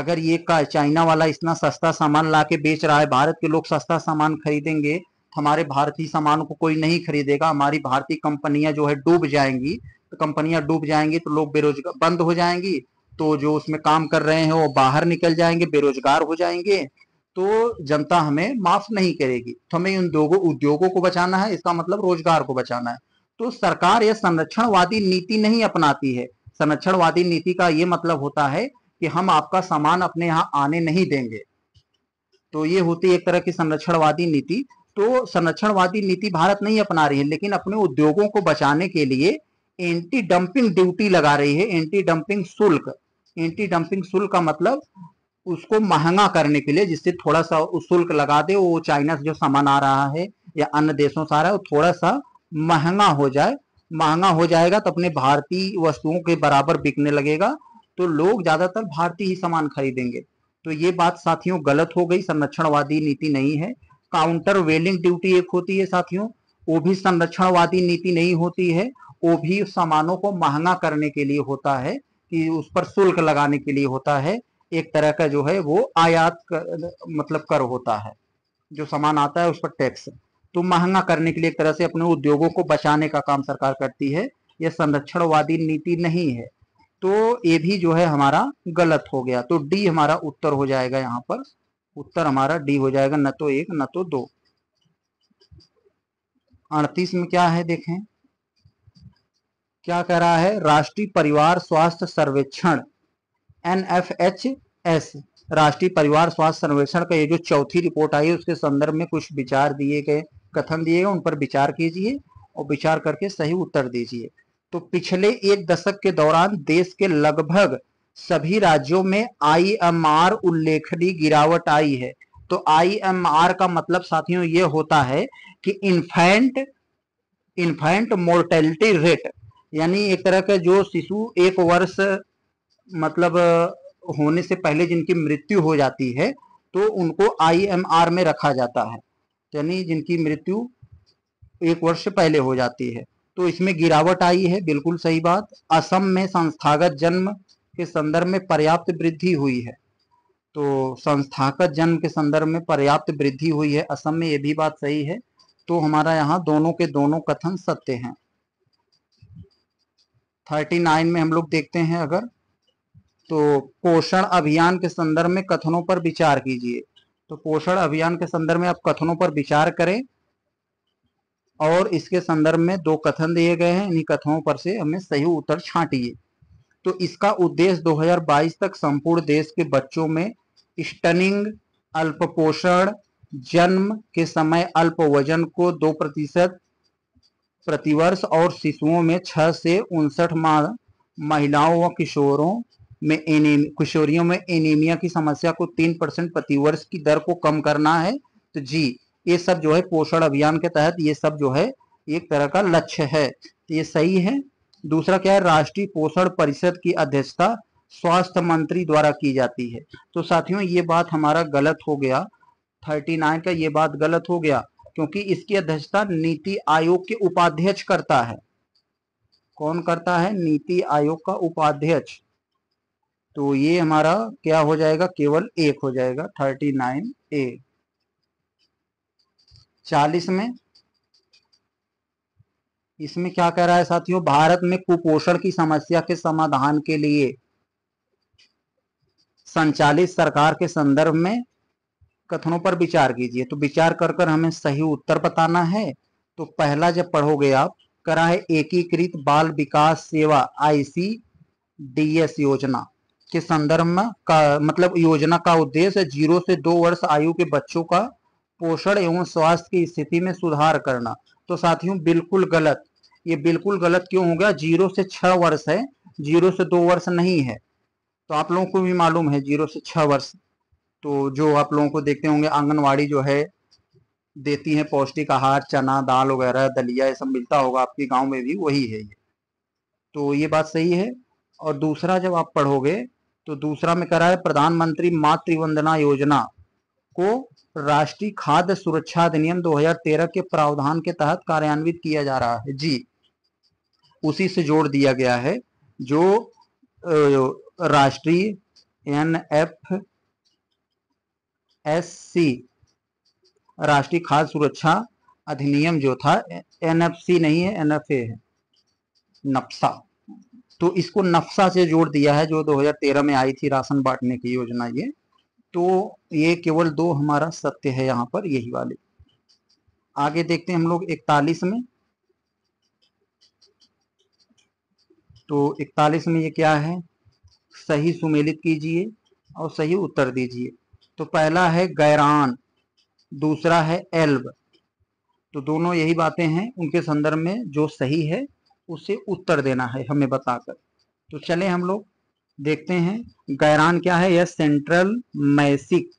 अगर ये का चाइना वाला इतना सस्ता सामान ला के बेच रहा है भारत के लोग सस्ता सामान खरीदेंगे हमारे भारतीय सामान को कोई नहीं खरीदेगा हमारी भारतीय कंपनियां जो है डूब जाएंगी तो कंपनियां डूब जाएंगी तो लोग बेरोजगार बंद हो जाएंगी तो जो उसमें काम कर रहे हैं वो बाहर निकल जाएंगे बेरोजगार हो जाएंगे तो जनता हमें माफ नहीं करेगी तो हमें उन दो उद्योगों को बचाना है इसका मतलब रोजगार को बचाना है तो सरकार यह संरक्षणवादी नीति नहीं अपनाती है संरक्षणवादी नीति का ये मतलब होता है कि हम आपका सामान अपने यहाँ आने नहीं देंगे तो ये होती एक तरह की संरक्षणवादी नीति तो संरक्षणवादी नीति भारत नहीं अपना रही है लेकिन अपने उद्योगों को बचाने के लिए एंटी डंपिंग ड्यूटी लगा रही है एंटी डंपिंग शुल्क एंटी डंपिंग शुल्क का मतलब उसको महंगा करने के लिए जिससे थोड़ा सा शुल्क लगा दे वो चाइना से जो सामान आ रहा है या अन्य देशों से आ रहा है वो थोड़ा सा महंगा हो जाए महंगा हो जाएगा तो अपने भारतीय वस्तुओं के बराबर बिकने लगेगा तो लोग ज्यादातर भारतीय ही सामान खरीदेंगे तो ये बात साथियों गलत हो गई संरक्षणवादी नीति नहीं है काउंटर वेलिंग ड्यूटी एक होती है साथियों वो भी संरक्षणवादी नीति नहीं होती है वो भी सामानों को महंगा करने के लिए होता है कि उस पर शुल्क लगाने के लिए होता है एक तरह का जो है वो आयात कर, मतलब कर होता है जो सामान आता है उस पर टैक्स तो महंगा करने के लिए एक तरह से अपने उद्योगों को बचाने का काम सरकार करती है यह संरक्षणवादी नीति नहीं है तो ये भी जो है हमारा गलत हो गया तो डी हमारा उत्तर हो जाएगा यहाँ पर उत्तर हमारा डी हो जाएगा न तो एक न तो दो अड़तीस में क्या है देखें क्या कह रहा है राष्ट्रीय परिवार स्वास्थ्य सर्वेक्षण एन एफ एच एस राष्ट्रीय परिवार स्वास्थ्य सर्वेक्षण का ये जो चौथी रिपोर्ट आई है उसके संदर्भ में कुछ विचार दिए गए कथन दिए गए उन पर विचार कीजिए और विचार करके सही उत्तर दीजिए तो पिछले एक दशक के दौरान देश के लगभग सभी राज्यों में आर उल्लेखनीय गिरावट आई है तो आर का मतलब साथियों ये होता है कि इन्फेंट इन्फेंट मोर्टेलिटी रेट यानी एक तरह का जो शिशु एक वर्ष मतलब होने से पहले जिनकी मृत्यु हो जाती है तो उनको आईएमआर में रखा जाता है यानी जिनकी मृत्यु एक वर्ष पहले हो जाती है तो इसमें गिरावट आई है बिल्कुल सही बात असम में संस्थागत जन्म के संदर्भ में पर्याप्त वृद्धि हुई है तो संस्थागत जन्म के संदर्भ में पर्याप्त वृद्धि हुई है असम में ये भी बात सही है तो हमारा यहाँ दोनों के दोनों कथन सत्य हैं थर्टी नाइन में हम लोग देखते हैं अगर तो पोषण अभियान के संदर्भ में कथनों पर विचार कीजिए तो पोषण अभियान के संदर्भ में आप कथनों पर विचार करें और इसके संदर्भ में दो कथन दिए गए हैं इन्हीं कथनों पर से हमें सही उत्तर छाटिए तो इसका उद्देश्य 2022 तक संपूर्ण देश के बच्चों में स्टनिंग अल्प पोषण जन्म के समय अल्प वजन को दो प्रतिशत प्रतिवर्ष और शिशुओं में छह से उनसठ माह महिलाओं व किशोरों में एने किशोरियों में एनीमिया की समस्या को तीन परसेंट प्रतिवर्ष की दर को कम करना है तो जी ये सब जो है पोषण अभियान के तहत ये सब जो है एक तरह का लक्ष्य है तो ये सही है दूसरा क्या है राष्ट्रीय पोषण परिषद की अध्यक्षता स्वास्थ्य मंत्री द्वारा की जाती है तो साथियों ये बात हमारा गलत हो गया थर्टी नाइन का ये बात गलत हो गया क्योंकि इसकी अध्यक्षता नीति आयोग के उपाध्यक्ष करता है कौन करता है नीति आयोग का उपाध्यक्ष तो ये हमारा क्या हो जाएगा केवल एक हो जाएगा थर्टी नाइन ए चालीस में इसमें क्या कह रहा है साथियों भारत में कुपोषण की समस्या के समाधान के लिए संचालित सरकार के संदर्भ में कथनों पर विचार कीजिए तो विचार कर कर हमें सही उत्तर बताना है तो पहला जब पढ़ोगे आप करा है एकीकृत बाल विकास सेवा आईसी डीएस योजना के संदर्भ में का मतलब योजना का उद्देश्य जीरो से दो वर्ष आयु के बच्चों का पोषण एवं स्वास्थ्य की स्थिति में सुधार करना तो साथियों बिल्कुल गलत ये बिल्कुल गलत क्यों हो गया जीरो से छह वर्ष है जीरो से दो वर्ष नहीं है तो आप लोगों को भी मालूम है जीरो से छह वर्ष तो जो आप लोगों को देखते होंगे आंगनवाड़ी जो है देती है पौष्टिक आहार चना दाल वगैरह दलिया ये सब मिलता होगा आपके गांव में भी वही है ये तो ये बात सही है और दूसरा जब आप पढ़ोगे तो दूसरा में करा है प्रधानमंत्री मातृवंदना योजना को राष्ट्रीय खाद्य सुरक्षा अधिनियम 2013 के प्रावधान के तहत कार्यान्वित किया जा रहा है जी उसी से जोड़ दिया गया है जो राष्ट्रीय एन एफ एस सी राष्ट्रीय खाद्य सुरक्षा अधिनियम जो था एनएफसी नहीं है एनएफए है नप्सा तो इसको नफ्सा से जोड़ दिया है जो 2013 में आई थी राशन बांटने की योजना ये तो ये केवल दो हमारा सत्य है यहाँ पर यही वाले आगे देखते हैं हम लोग इकतालीस में तो इकतालीस में ये क्या है सही सुमेलित कीजिए और सही उत्तर दीजिए तो पहला है गैरान दूसरा है एल्ब तो दोनों यही बातें हैं उनके संदर्भ में जो सही है उसे उत्तर देना है हमें बताकर तो चले हम लोग देखते हैं गैरान क्या है यह सेंट्रल मैसिक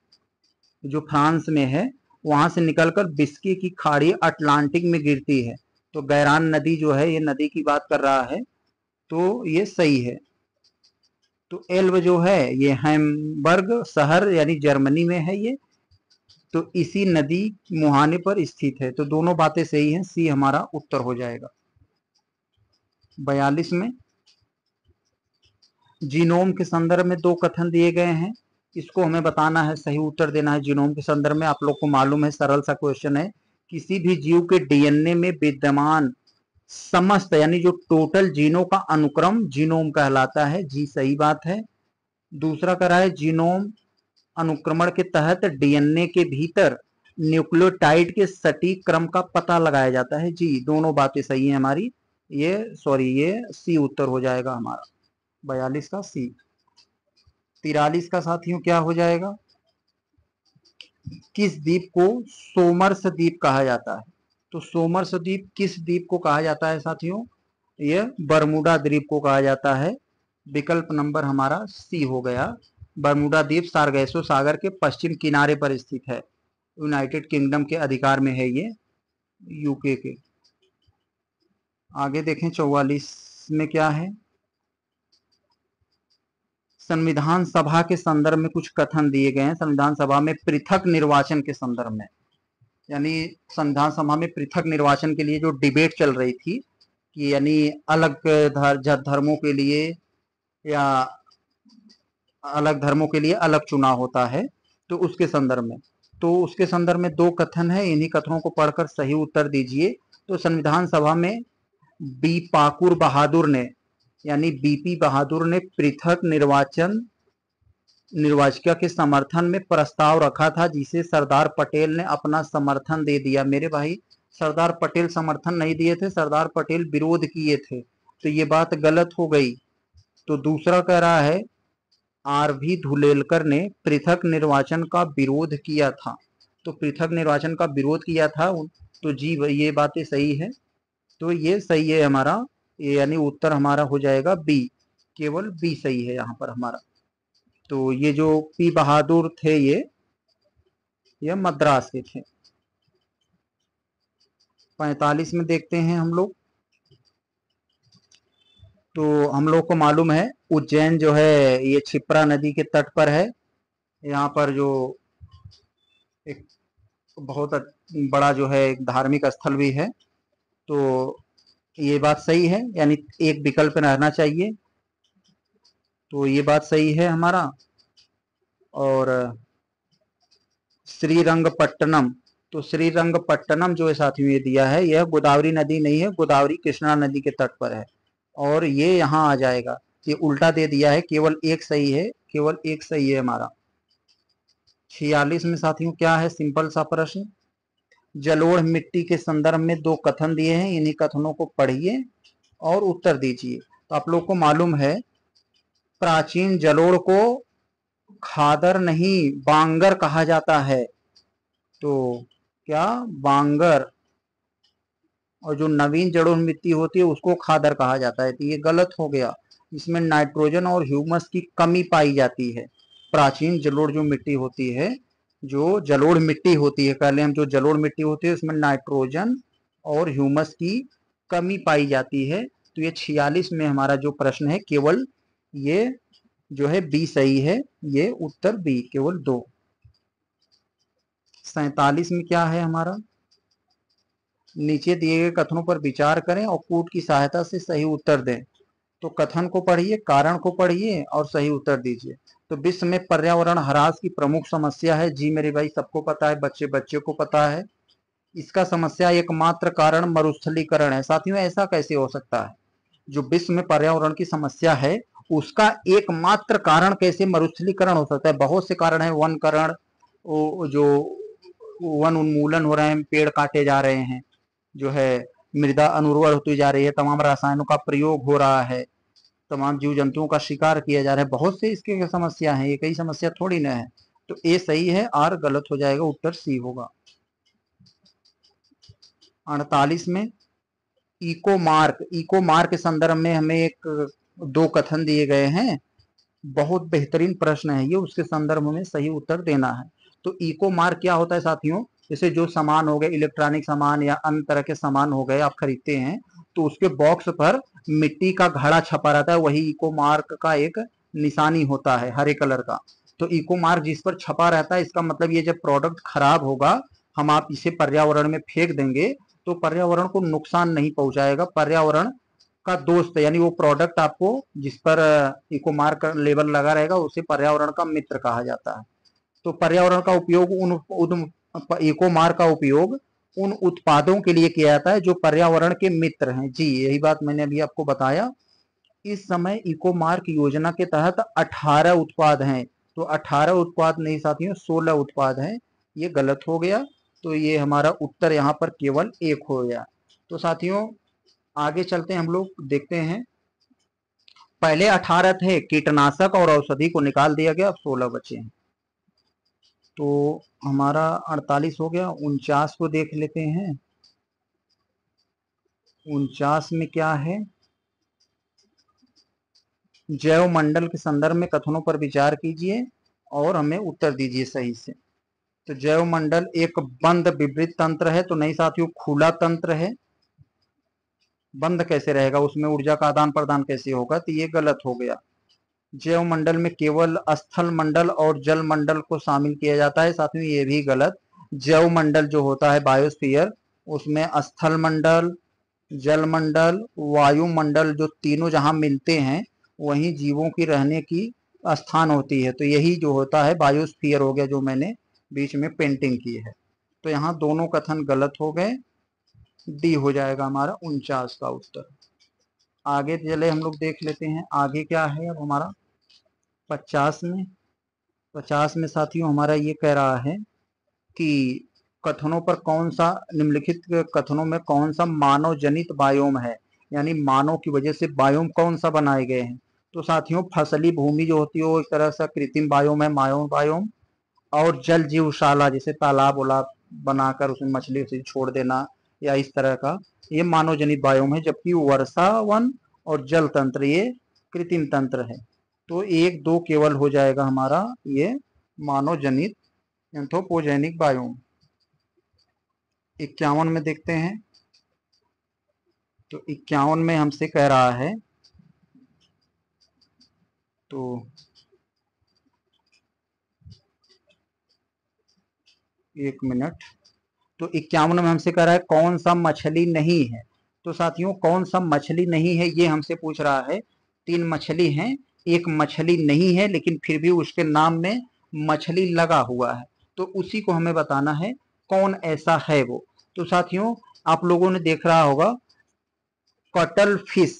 जो फ्रांस में है वहां से निकलकर बिस्की की खाड़ी अटलांटिक में गिरती है तो गैरान नदी जो है ये नदी की बात कर रहा है तो ये सही है तो एल्व जो है ये हैमबर्ग शहर यानी जर्मनी में है ये तो इसी नदी मुहाने पर स्थित है तो दोनों बातें सही हैं सी हमारा उत्तर हो जाएगा बयालीस में जीनोम के संदर्भ में दो कथन दिए गए हैं इसको हमें बताना है सही उत्तर देना है जीनोम के संदर्भ में आप लोग को मालूम है सरल सा क्वेश्चन है किसी भी जीव के डीएनए में विद्यमान समस्त यानी जो टोटल जीनों का अनुक्रम जीनोम कहलाता है जी सही बात है दूसरा कह रहा है जीनोम अनुक्रमण के तहत डीएनए के भीतर न्यूक्लियोटाइड के सटीक क्रम का पता लगाया जाता है जी दोनों बातें सही है हमारी ये सॉरी ये सी उत्तर हो जाएगा हमारा बयालीस का सी तिरालीस का साथियों क्या हो जाएगा किस द्वीप को सोमर्स द्वीप कहा जाता है तो सोमर्स द्वीप किस द्वीप को कहा जाता है साथियों ये बरमुडा द्वीप को कहा जाता है विकल्प नंबर हमारा सी हो गया बरमुडा द्वीप सारगैसो सागर के पश्चिम किनारे पर स्थित है यूनाइटेड किंगडम के अधिकार में है ये यूके के आगे देखें चौवालीस में क्या है संविधान सभा के संदर्भ में कुछ कथन दिए गए हैं संविधान सभा में पृथक निर्वाचन के संदर्भ में यानी संविधान सभा में पृथक निर्वाचन के लिए जो डिबेट चल रही थी कि यानी अलग धर्मों के लिए या अलग धर्मों के लिए अलग चुनाव होता है तो उसके संदर्भ में तो उसके संदर्भ में दो कथन है इन्हीं कथनों को पढ़कर सही उत्तर दीजिए तो संविधान सभा में बी पाकुर बहादुर ने यानी बीपी बहादुर ने पृथक निर्वाचन निर्वाचिका के समर्थन में प्रस्ताव रखा था जिसे सरदार पटेल ने अपना समर्थन दे दिया मेरे भाई सरदार पटेल समर्थन नहीं दिए थे सरदार पटेल विरोध किए थे तो ये बात गलत हो गई तो दूसरा कह रहा है आर भी धुलेलकर ने पृथक निर्वाचन का विरोध किया था तो पृथक निर्वाचन का विरोध किया था तो जी ये बातें सही है तो ये सही है हमारा यानी उत्तर हमारा हो जाएगा बी केवल बी सही है यहाँ पर हमारा तो ये जो पी बहादुर थे ये ये मद्रास के थे पैतालीस में देखते हैं हम लोग तो हम लोग को मालूम है उज्जैन जो है ये छिप्रा नदी के तट पर है यहाँ पर जो एक बहुत बड़ा जो है एक धार्मिक स्थल भी है तो ये बात सही है यानी एक विकल्प रहना चाहिए तो ये बात सही है हमारा और श्रीरंगपट्टनम तो श्रीरंगपट्टनम जो है साथियों ये दिया है यह गोदावरी नदी नहीं है गोदावरी कृष्णा नदी के तट पर है और ये यहाँ आ जाएगा ये उल्टा दे दिया है केवल एक सही है केवल एक सही है हमारा छियालीस में साथियों क्या है सिंपल सा प्रश्न जलोढ़ मिट्टी के संदर्भ में दो कथन दिए हैं इन्हीं कथनों को पढ़िए और उत्तर दीजिए तो आप लोग को मालूम है प्राचीन जलोढ़ को खादर नहीं बांगर कहा जाता है तो क्या बांगर और जो नवीन जड़ों मिट्टी होती है उसको खादर कहा जाता है तो ये गलत हो गया इसमें नाइट्रोजन और ह्यूमस की कमी पाई जाती है प्राचीन जलोढ़ जो मिट्टी होती है जो जलोढ़ मिट्टी होती है पहले हम जो जलोढ़ मिट्टी होती है उसमें नाइट्रोजन और ह्यूमस की कमी पाई जाती है तो ये छियालीस में हमारा जो प्रश्न है केवल ये जो है बी सही है ये उत्तर बी केवल दो सैतालीस में क्या है हमारा नीचे दिए गए कथनों पर विचार करें और कूट की सहायता से सही उत्तर दें तो कथन को पढ़िए कारण को पढ़िए और सही उत्तर दीजिए तो विश्व में पर्यावरण हरास की प्रमुख समस्या है जी मेरे भाई सबको पता है बच्चे बच्चों को पता है इसका समस्या एकमात्र कारण मरुस्थलीकरण है साथियों ऐसा कैसे हो सकता है जो विश्व में पर्यावरण की समस्या है उसका एकमात्र कारण कैसे मरुस्थलीकरण हो सकता है बहुत से कारण है वन करण जो वन उन्मूलन हो रहे हैं पेड़ काटे जा रहे हैं जो है मृदा अनुर्वर होती जा रही है तमाम रसायनों का प्रयोग हो रहा है तमाम जीव जंतुओं का शिकार किया जा रहा है बहुत से इसके समस्या है ये कई समस्या थोड़ी ना है तो ए सही है आर गलत हो जाएगा उत्तर सी होगा अड़तालीस में इको मार्क इको मार्क के संदर्भ में हमें एक दो कथन दिए गए हैं बहुत बेहतरीन प्रश्न है ये उसके संदर्भ में सही उत्तर देना है तो इको मार्क क्या होता है साथियों जैसे जो सामान हो गए इलेक्ट्रॉनिक सामान या अन्य तरह के सामान हो गए आप खरीदते हैं तो उसके बॉक्स पर मिट्टी का घड़ा छपा रहता है वही इको मार्क का एक निशानी होता है हरे कलर का तो इको मार्क जिस पर छपा रहता है इसका मतलब ये जब प्रोडक्ट खराब होगा हम आप इसे पर्यावरण में फेंक देंगे तो पर्यावरण को नुकसान नहीं पहुंचाएगा पर्यावरण का दोस्त यानी वो प्रोडक्ट आपको जिस पर इको मार्क लेबल लगा रहेगा उसे पर्यावरण का मित्र कहा जाता है तो पर्यावरण का उपयोग उन उन इको मार्क का उपयोग उन उत्पादों के लिए किया जाता है जो पर्यावरण के मित्र हैं जी यही बात मैंने अभी आपको बताया इस समय इको मार्क योजना के तहत 18 उत्पाद हैं तो 18 उत्पाद नहीं साथियों 16 उत्पाद हैं ये गलत हो गया तो ये हमारा उत्तर यहाँ पर केवल एक हो गया तो साथियों आगे चलते हम लोग देखते हैं पहले अठारह थे कीटनाशक और औषधि को निकाल दिया गया अब सोलह बचे हैं तो हमारा अड़तालीस हो गया उनचास को देख लेते हैं उनचास में क्या है जैव मंडल के संदर्भ में कथनों पर विचार कीजिए और हमें उत्तर दीजिए सही से तो जैव मंडल एक बंद विपरीत तंत्र है तो नहीं साथियों खुला तंत्र है बंद कैसे रहेगा उसमें ऊर्जा का आदान प्रदान कैसे होगा तो ये गलत हो गया जैव मंडल में केवल स्थल मंडल और जल मंडल को शामिल किया जाता है साथ में ये भी गलत जैव मंडल जो होता है बायोस्फीयर उसमें स्थल मंडल जल मंडल वायुमंडल जो तीनों जहाँ मिलते हैं वहीं जीवों की रहने की स्थान होती है तो यही जो होता है बायोस्फीयर हो गया जो मैंने बीच में पेंटिंग की है तो यहाँ दोनों कथन गलत हो गए डी हो जाएगा हमारा उनचास का उत्तर आगे चले हम लोग देख लेते हैं आगे क्या है अब हमारा पचास में पचास में साथियों हमारा ये कह रहा है कि कथनों पर कौन सा निम्नलिखित कथनों में कौन सा मानव जनित बायोम है यानी मानव की वजह से बायोम कौन सा बनाए गए हैं तो साथियों फसली भूमि जो होती है हो, वो एक तरह से कृत्रिम बायोम है मायोम बायोम और जल जीवशाला जैसे तालाब उलाब बनाकर उसमें मछली उसे छोड़ देना या इस तरह का ये मानव जनित बायोम है जबकि वर्षा वन और जल तंत्र ये कृत्रिम तंत्र है तो एक दो केवल हो जाएगा हमारा ये मानव जनित एंथोपोजेनिक बायोम इक्यावन में देखते हैं तो इक्यावन में हमसे कह रहा है तो एक मिनट तो इक्यावन में हमसे कह रहा है कौन सा मछली नहीं है तो साथियों कौन सा मछली नहीं है ये हमसे पूछ रहा है तीन मछली हैं एक मछली नहीं है लेकिन फिर भी उसके नाम में मछली लगा हुआ है तो उसी को हमें बताना है कौन ऐसा है वो तो साथियों आप लोगों ने देख रहा होगा कटल फिश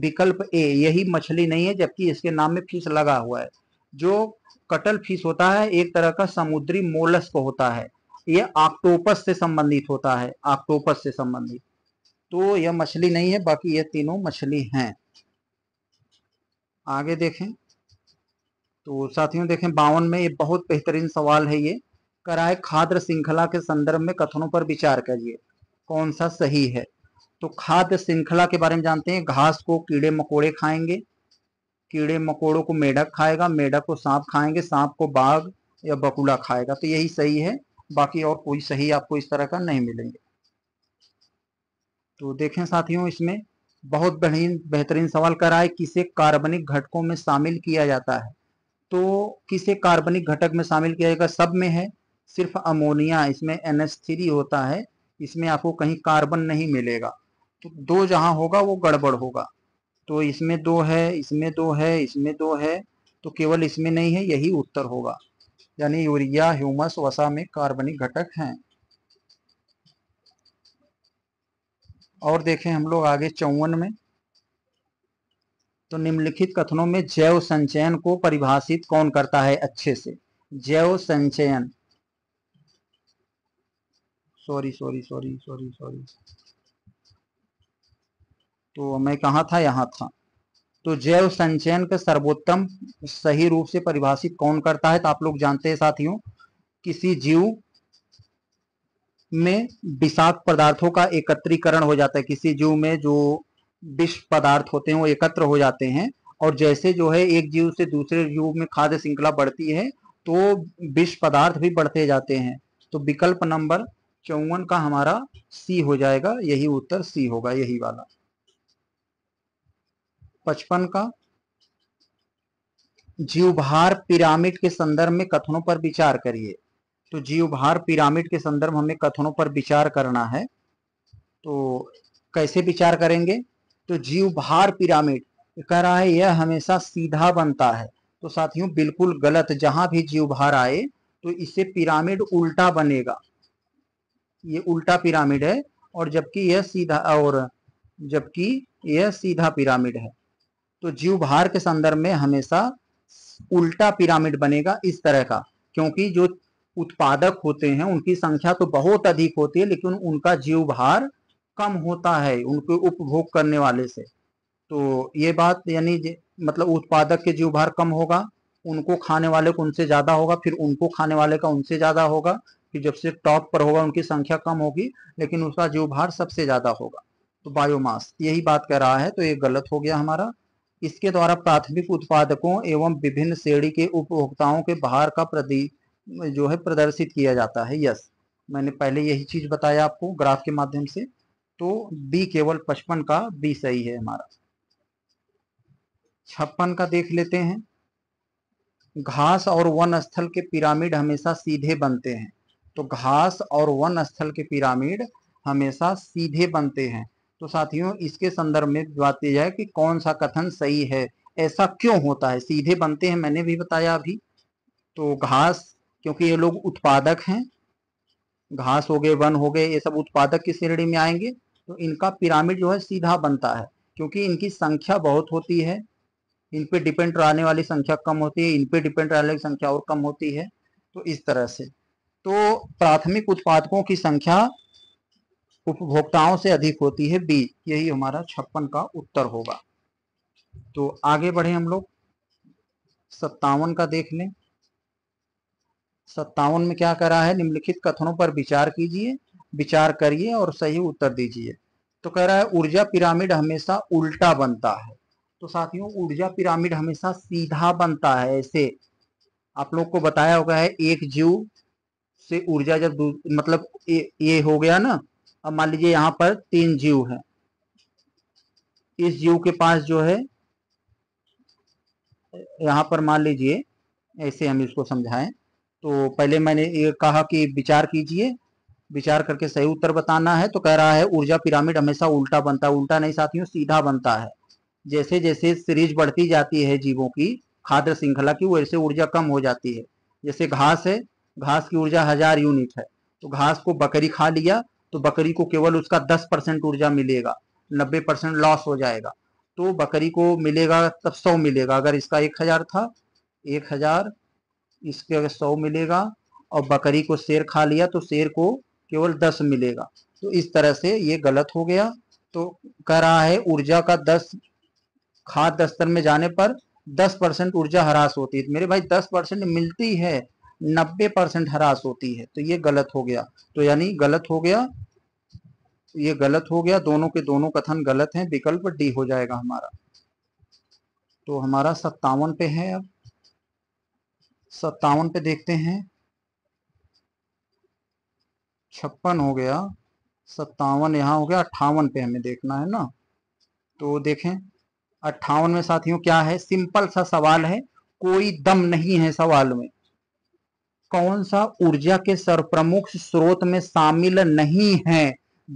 विकल्प ए यही मछली नहीं है जबकि इसके नाम में फिश लगा हुआ है जो कटल फिश होता है एक तरह का समुद्री मोलस्क होता है यह ऑक्टोपस से संबंधित होता है ऑक्टोपस से संबंधित तो यह मछली नहीं है बाकी ये तीनों मछली हैं आगे देखें तो साथियों देखें बावन में ये बहुत बेहतरीन सवाल है ये कराए खाद्य श्रृंखला के संदर्भ में कथनों पर विचार करिए कौन सा सही है तो खाद्य श्रृंखला के बारे में जानते हैं घास को कीड़े मकोड़े खाएंगे कीड़े मकोड़ों को मेढक खाएगा मेढक को सांप खाएंगे सांप को बाघ या बकुला खाएगा तो यही सही है बाकी और कोई सही आपको इस तरह का नहीं मिलेंगे तो देखें साथियों इसमें बहुत बढ़िन बेहतरीन सवाल करा है किसे कार्बनिक घटकों में शामिल किया जाता है तो किसे कार्बनिक घटक में शामिल किया जाएगा सब में है सिर्फ अमोनिया इसमें एन एस थ्री होता है इसमें आपको कहीं कार्बन नहीं मिलेगा तो दो जहाँ होगा वो गड़बड़ होगा तो इसमें दो है इसमें दो है इसमें दो है तो केवल इसमें नहीं है यही उत्तर होगा यानी यूरिया ह्यूमस वसा में कार्बनिक घटक हैं और देखें हम लोग आगे चौवन में तो निम्नलिखित कथनों में जैव संचयन को परिभाषित कौन करता है अच्छे से जैव संचयन sorry sorry sorry sorry sorry तो मैं कहा था यहां था तो जैव संचयन का सर्वोत्तम सही रूप से परिभाषित कौन करता है तो आप लोग जानते हैं साथियों किसी जीव में विषाक्त पदार्थों का एकत्रीकरण हो जाता है किसी जीव में जो विष पदार्थ होते हैं वो एकत्र हो जाते हैं और जैसे जो है एक जीव से दूसरे जीव में खाद्य श्रृंखला बढ़ती है तो विष पदार्थ भी बढ़ते जाते हैं तो विकल्प नंबर चौवन का हमारा सी हो जाएगा यही उत्तर सी होगा यही वाला पचपन का जीवभार पिरामिड के संदर्भ में कथनों पर विचार करिए तो जीवभार पिरामिड के संदर्भ हमें कथनों पर विचार करना है तो कैसे विचार करेंगे तो जीवभार पिरामिड कह रहा है यह हमेशा सीधा बनता है तो साथियों बिल्कुल गलत जहां भी जीवभार आए तो इससे पिरामिड उल्टा बनेगा ये उल्टा पिरामिड है और जबकि यह सीधा और जबकि यह सीधा पिरामिड है तो जीव भार के संदर्भ में हमेशा उल्टा पिरामिड बनेगा इस तरह का क्योंकि जो उत्पादक होते हैं उनकी संख्या तो बहुत अधिक होती है लेकिन उनका जीव भार कम होता है उनके उपभोग करने वाले से तो ये बात यानी मतलब उत्पादक के जीव भार कम होगा उनको खाने वाले को उनसे ज्यादा होगा फिर उनको खाने वाले का उनसे ज्यादा होगा फिर जब से टॉप पर होगा उनकी संख्या कम होगी लेकिन उसका जीव भार सबसे ज्यादा होगा तो बायोमास यही बात कर रहा है तो ये गलत हो गया हमारा इसके द्वारा प्राथमिक उत्पादकों एवं विभिन्न श्रेणी के उपभोक्ताओं के भार का प्रति जो है प्रदर्शित किया जाता है यस मैंने पहले यही चीज़ बताया आपको ग्राफ के माध्यम से तो बी केवल पचपन का बी सही है हमारा छप्पन का देख लेते हैं घास और वन स्थल के पिरामिड हमेशा सीधे बनते हैं तो घास और वन स्थल के पिरामिड हमेशा सीधे बनते हैं तो साथियों इसके संदर्भ में बात यह है कि कौन सा कथन सही है ऐसा क्यों होता है सीधे बनते हैं मैंने भी बताया अभी तो घास क्योंकि ये लोग उत्पादक हैं घास हो गए वन हो गए ये सब उत्पादक की श्रेणी में आएंगे तो इनका पिरामिड जो है सीधा बनता है क्योंकि इनकी संख्या बहुत होती है इन पे डिपेंड रहने वाली संख्या कम होती है इन पे डिपेंड रहने वाली संख्या और कम होती है तो इस तरह से तो प्राथमिक उत्पादकों की संख्या उपभोक्ताओं से अधिक होती है बी यही हमारा छप्पन का उत्तर होगा तो आगे बढ़े हम लोग सत्तावन का देख लें सत्तावन में क्या करा है निम्नलिखित कथनों पर विचार कीजिए विचार करिए और सही उत्तर दीजिए तो कह रहा है ऊर्जा पिरामिड हमेशा उल्टा बनता है तो साथियों ऊर्जा पिरामिड हमेशा सीधा बनता है ऐसे आप लोग को बताया होगा है एक जीव से ऊर्जा जब मतलब ये, ये हो गया ना अब मान लीजिए यहाँ पर तीन जीव है इस जीव के पास जो है यहाँ पर मान लीजिए ऐसे हम इसको समझाएं तो पहले मैंने ये कहा कि विचार कीजिए विचार करके सही उत्तर बताना है तो कह रहा है ऊर्जा पिरामिड हमेशा उल्टा बनता है उल्टा नहीं साथियों सीधा बनता है जैसे जैसे सीरीज बढ़ती जाती है जीवों की खाद्य श्रृंखला की वैसे ऊर्जा कम हो जाती है जैसे घास है घास की ऊर्जा हजार यूनिट है तो घास को बकरी खा लिया तो बकरी को केवल उसका दस परसेंट ऊर्जा मिलेगा नब्बे परसेंट लॉस हो जाएगा तो बकरी को मिलेगा तब सौ मिलेगा अगर इसका एक हजार था एक हजार इसके अगर सौ मिलेगा और बकरी को शेर खा लिया तो शेर को केवल दस मिलेगा तो इस तरह से ये गलत हो गया तो कह रहा है ऊर्जा का दस खाद दस्तर में जाने पर दस परसेंट ऊर्जा हरास होती है तो मेरे भाई दस परसेंट मिलती है नब्बे परसेंट हरास होती है तो ये गलत हो गया तो यानी गलत हो गया ये गलत हो गया दोनों के दोनों कथन गलत हैं विकल्प डी हो जाएगा हमारा तो हमारा सत्तावन पे है अब सत्तावन पे देखते हैं छप्पन हो गया सत्तावन यहाँ हो गया अट्ठावन पे हमें देखना है ना तो देखें अट्ठावन में साथियों क्या है सिंपल सा सवाल है कोई दम नहीं है सवाल में कौन सा ऊर्जा के सर्वप्रमुख स्रोत में शामिल नहीं है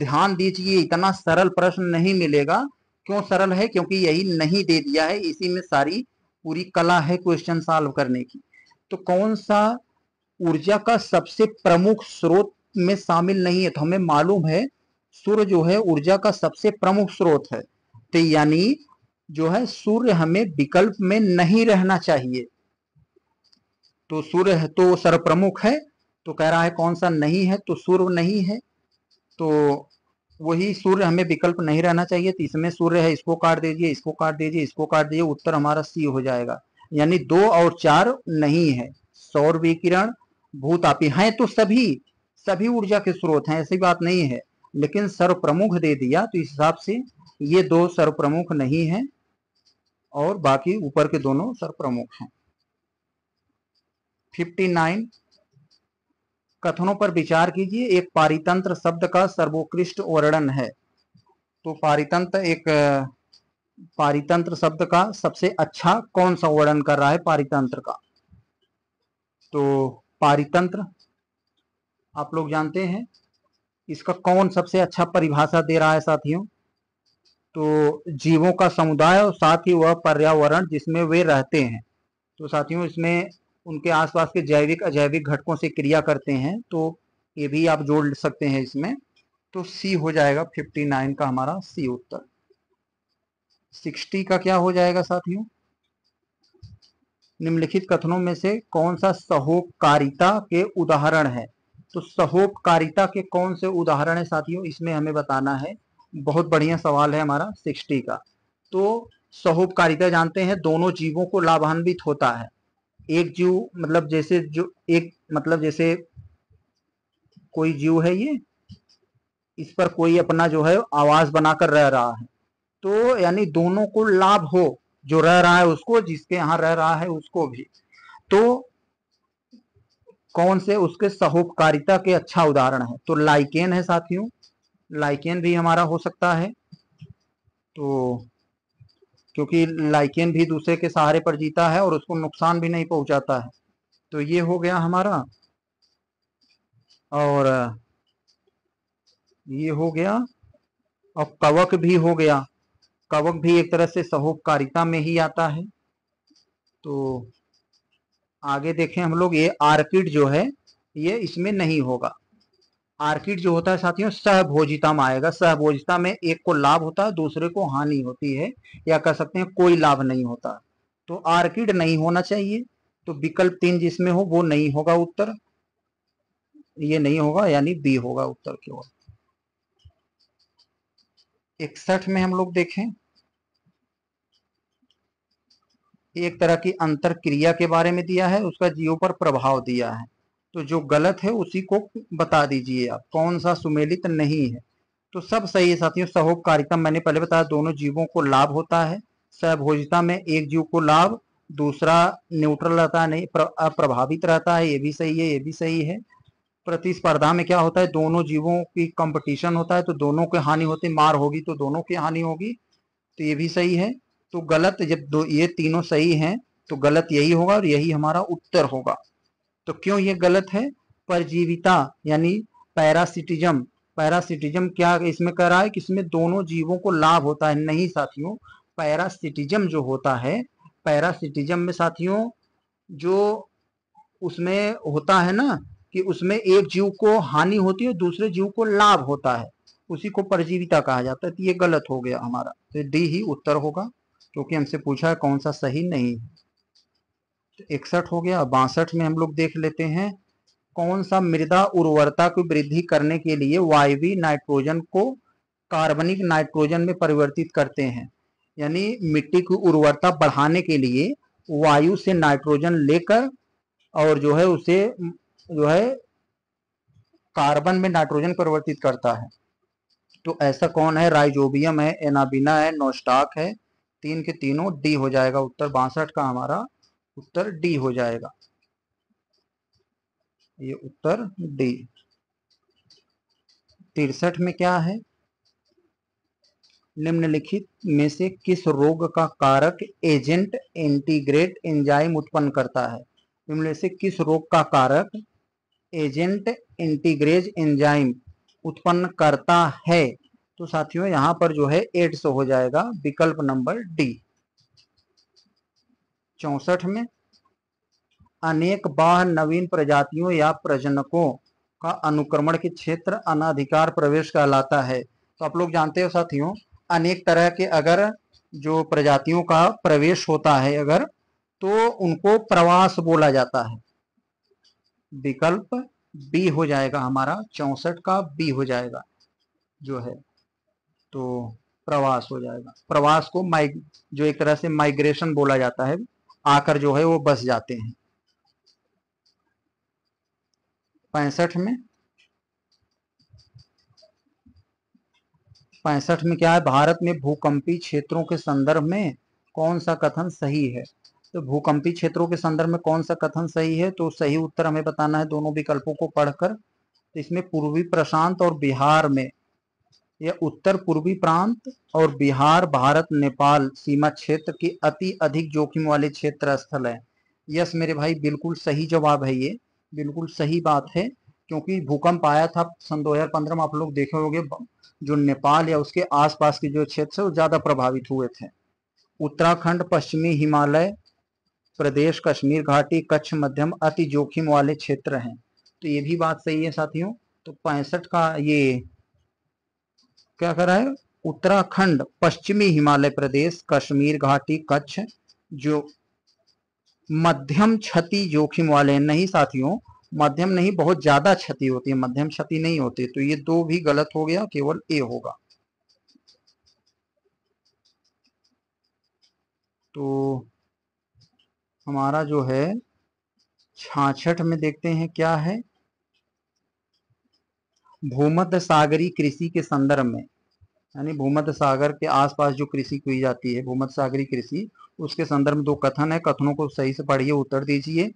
ध्यान दीजिए इतना सरल प्रश्न नहीं मिलेगा क्यों सरल है क्योंकि यही नहीं दे दिया है इसी में सारी पूरी कला है क्वेश्चन सॉल्व करने की तो कौन सा ऊर्जा का सबसे प्रमुख स्रोत में शामिल नहीं है तो हमें मालूम है सूर्य जो है ऊर्जा का सबसे प्रमुख स्रोत है तो यानी जो है सूर्य हमें विकल्प में नहीं रहना चाहिए तो सूर्य तो सर्वप्रमुख है तो कह रहा है कौन सा नहीं है तो सूर्य नहीं है तो वही सूर्य हमें विकल्प नहीं रहना चाहिए तो इसमें सूर्य है इसको काट दीजिए इसको काट दीजिए इसको काट दीजिए उत्तर हमारा सी हो जाएगा यानी दो और चार नहीं है सौर विकिरण भूतापी हैं तो सभी सभी ऊर्जा के स्रोत हैं ऐसी बात नहीं है लेकिन सर्वप्रमुख दे दिया तो इस हिसाब से ये दो सर्वप्रमुख नहीं है और बाकी ऊपर के दोनों सर्वप्रमुख हैं 59 कथनों पर विचार कीजिए एक पारितंत्र शब्द का सर्वोत्कृष्ट वर्णन है तो पारितंत्र एक पारितंत्र शब्द का सबसे अच्छा कौन सा वर्णन कर रहा है पारितंत्र का तो पारितंत्र आप लोग जानते हैं इसका कौन सबसे अच्छा परिभाषा दे रहा है साथियों तो जीवों का समुदाय और साथ ही वह पर्यावरण जिसमें वे रहते हैं तो साथियों इसमें उनके आसपास के जैविक अजैविक घटकों से क्रिया करते हैं तो ये भी आप जोड़ सकते हैं इसमें तो सी हो जाएगा फिफ्टी नाइन का हमारा सी उत्तर सिक्सटी का क्या हो जाएगा साथियों निम्नलिखित कथनों में से कौन सा सहोपकारिता के उदाहरण है तो सहोपकारिता के कौन से उदाहरण है साथियों इसमें हमें बताना है बहुत बढ़िया सवाल है हमारा सिक्सटी का तो सहोपकारिता जानते हैं दोनों जीवों को लाभान्वित होता है एक जीव मतलब जैसे जो एक मतलब जैसे कोई जीव है ये इस पर कोई अपना जो है आवाज बनाकर रह रहा है तो यानी दोनों को लाभ हो जो रह रहा है उसको जिसके यहाँ रह रहा है उसको भी तो कौन से उसके सहोपकारिता के अच्छा उदाहरण है तो लाइकेन है साथियों लाइकेन भी हमारा हो सकता है तो क्योंकि लाइकेन भी दूसरे के सहारे पर जीता है और उसको नुकसान भी नहीं पहुंचाता है तो ये हो गया हमारा और ये हो गया और कवक भी हो गया कवक भी एक तरह से सहोपकारिता में ही आता है तो आगे देखें हम लोग ये आर्किड जो है ये इसमें नहीं होगा आर्किड जो होता है साथियों सहभोजिता में आएगा सहभोजिता में एक को लाभ होता है दूसरे को हानि होती है या कह सकते हैं कोई लाभ नहीं होता तो आर्किड नहीं होना चाहिए तो विकल्प तीन जिसमें हो वो नहीं होगा उत्तर ये नहीं होगा यानी बी होगा उत्तर केवल इकसठ में हम लोग देखें एक तरह की अंतर क्रिया के बारे में दिया है उसका जीव पर प्रभाव दिया है तो जो गलत है उसी को बता दीजिए आप कौन सा सुमेलित नहीं है तो सब सही है साथियों सहोकारिता मैंने पहले बताया दोनों जीवों को लाभ होता है सहभोजिता में एक जीव को लाभ दूसरा न्यूट्रल रहता है नहीं प्र, प्रभावित रहता है ये भी सही है ये भी सही है प्रतिस्पर्धा में क्या होता है दोनों जीवों की कंपटीशन होता है तो दोनों की हानि होती मार होगी तो दोनों की हानि होगी तो ये भी सही है तो गलत जब दो ये तीनों सही हैं तो गलत यही होगा और यही हमारा उत्तर होगा तो क्यों ये गलत है परजीविता यानी पैरासिटिज्म पैरासिटिज्म क्या इसमें कह रहा है कि इसमें दोनों जीवों को लाभ होता है नहीं साथियों पैरासिटिज्म जो होता है पैरासिटिज्म में साथियों जो उसमें होता है ना कि उसमें एक जीव को हानि होती है दूसरे जीव को लाभ होता है उसी को परजीविता कहा जाता है तो ये गलत हो गया हमारा तो डी ही उत्तर होगा क्योंकि हमसे पूछा है कौन सा सही नहीं है तो इकसठ हो गया बासठ में हम लोग देख लेते हैं कौन सा मृदा उर्वरता की वृद्धि करने के लिए वायवी नाइट्रोजन को कार्बनिक नाइट्रोजन में परिवर्तित करते हैं यानी मिट्टी की उर्वरता बढ़ाने के लिए वायु से नाइट्रोजन लेकर और जो है उसे जो है कार्बन में नाइट्रोजन परिवर्तित करता है तो ऐसा कौन है राइजोबियम है एनाबिना है नोस्टाक है तीन के तीनों डी हो जाएगा उत्तर बासठ का हमारा उत्तर डी हो जाएगा ये उत्तर डी तिरसठ में क्या है निम्नलिखित में से किस रोग का कारक एजेंट एंटीग्रेट एंजाइम उत्पन्न करता है निम्न से किस रोग का कारक एजेंट इंटीग्रेज एंजाइम उत्पन्न करता है तो साथियों यहां पर जो है 800 हो जाएगा विकल्प नंबर डी चौसठ में अनेक बाह नवीन प्रजातियों या प्रजनकों का अनुक्रमण के क्षेत्र अनाधिकार प्रवेश कहलाता है तो आप लोग जानते हो साथियों अनेक तरह के अगर जो प्रजातियों का प्रवेश होता है अगर तो उनको प्रवास बोला जाता है विकल्प बी हो जाएगा हमारा चौसठ का बी हो जाएगा जो है तो प्रवास हो जाएगा प्रवास को माइग जो एक तरह से माइग्रेशन बोला जाता है आकर जो है वो बस जाते हैं पैंसठ में पैंसठ में क्या है भारत में भूकंपी क्षेत्रों के संदर्भ में कौन सा कथन सही है तो भूकंपी क्षेत्रों के संदर्भ में कौन सा कथन सही है तो सही उत्तर हमें बताना है दोनों विकल्पों को पढ़कर तो इसमें पूर्वी प्रशांत और बिहार में यह उत्तर पूर्वी प्रांत और बिहार भारत नेपाल सीमा क्षेत्र के अति अधिक जोखिम वाले क्षेत्र स्थल है यस मेरे भाई बिल्कुल सही जवाब है ये बिल्कुल सही बात है क्योंकि भूकंप आया था सन 2015 में आप लोग देखे होंगे जो नेपाल या उसके आसपास के जो क्षेत्र है वो ज़्यादा प्रभावित हुए थे उत्तराखंड पश्चिमी हिमालय प्रदेश कश्मीर घाटी कच्छ मध्यम अति जोखिम वाले क्षेत्र हैं तो ये भी बात सही है साथियों तो पैंसठ का ये क्या कर रहा है उत्तराखंड पश्चिमी हिमालय प्रदेश कश्मीर घाटी कच्छ जो मध्यम क्षति जोखिम वाले नहीं साथियों मध्यम नहीं बहुत ज्यादा क्षति होती है मध्यम क्षति नहीं होती तो ये दो भी गलत हो गया केवल ए होगा तो हमारा जो है छाछठ में देखते हैं क्या है भूमध्य सागरी कृषि के संदर्भ में यानी भूमध्य सागर के आसपास जो कृषि की जाती है भूमध्य सागरी कृषि उसके संदर्भ में दो कथन है कथनों को सही से पढ़िए उत्तर दीजिए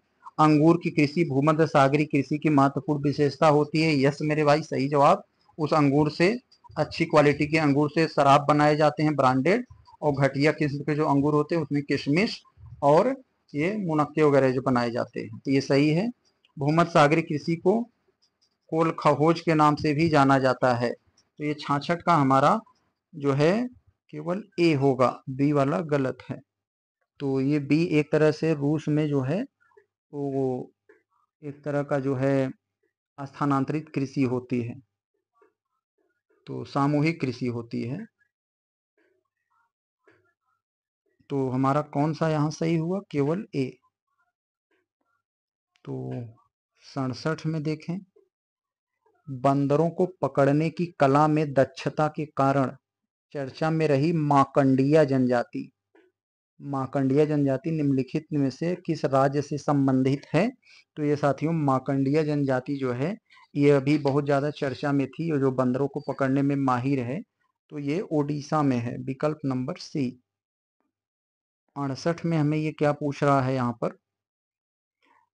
अंगूर की कृषि भूमध्य सागरी कृषि की महत्वपूर्ण विशेषता होती है यस मेरे भाई सही जवाब उस अंगूर से अच्छी क्वालिटी के अंगूर से शराब बनाए जाते हैं ब्रांडेड और घटिया किस्म के जो अंगूर होते हैं उसमें किशमिश और ये मुनक्के वगैरह जो बनाए जाते हैं तो ये सही है भूमध सागरी कृषि को कोल खहोज के नाम से भी जाना जाता है तो ये छाछठ का हमारा जो है केवल ए होगा बी वाला गलत है तो ये बी एक तरह से रूस में जो है तो वो एक तरह का जो है स्थानांतरित कृषि होती है तो सामूहिक कृषि होती है तो हमारा कौन सा यहाँ सही हुआ केवल ए तो सड़सठ में देखें बंदरों को पकड़ने की कला में दक्षता के कारण चर्चा में रही माकंडिया जनजाति माकंडिया जनजाति निम्नलिखित में से किस राज्य से संबंधित है तो ये साथियों माकंडिया जनजाति जो है ये अभी बहुत ज़्यादा चर्चा में थी और जो बंदरों को पकड़ने में माहिर है तो ये ओडिशा में है विकल्प नंबर सी अड़सठ में हमें ये क्या पूछ रहा है यहाँ पर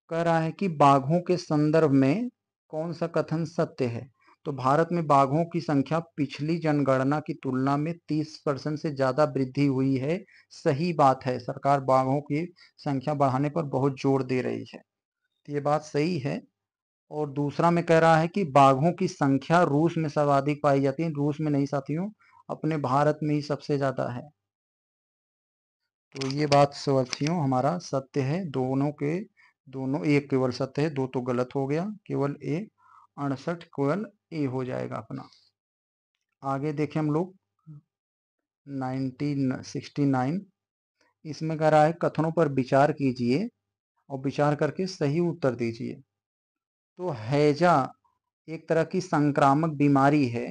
कह रहा है कि बाघों के संदर्भ में कौन सा कथन सत्य है तो भारत में बाघों की संख्या पिछली जनगणना की तुलना में 30 परसेंट से ज़्यादा वृद्धि हुई है सही बात है सरकार बाघों की संख्या बढ़ाने पर बहुत जोर दे रही है तो ये बात सही है और दूसरा में कह रहा है कि बाघों की संख्या रूस में सर्वाधिक पाई जाती है रूस में नहीं साथियों अपने भारत में ही सबसे ज़्यादा है तो ये बात स्वर्थियों हमारा सत्य है दोनों के दोनों एक केवल सत्य है दो तो गलत हो गया केवल ए अड़सठ केवल ए हो जाएगा अपना आगे देखें हम लोग नाइनटीन सिक्सटी नाइन इसमें कह रहा है कथनों पर विचार कीजिए और विचार करके सही उत्तर दीजिए तो हैजा एक तरह की संक्रामक बीमारी है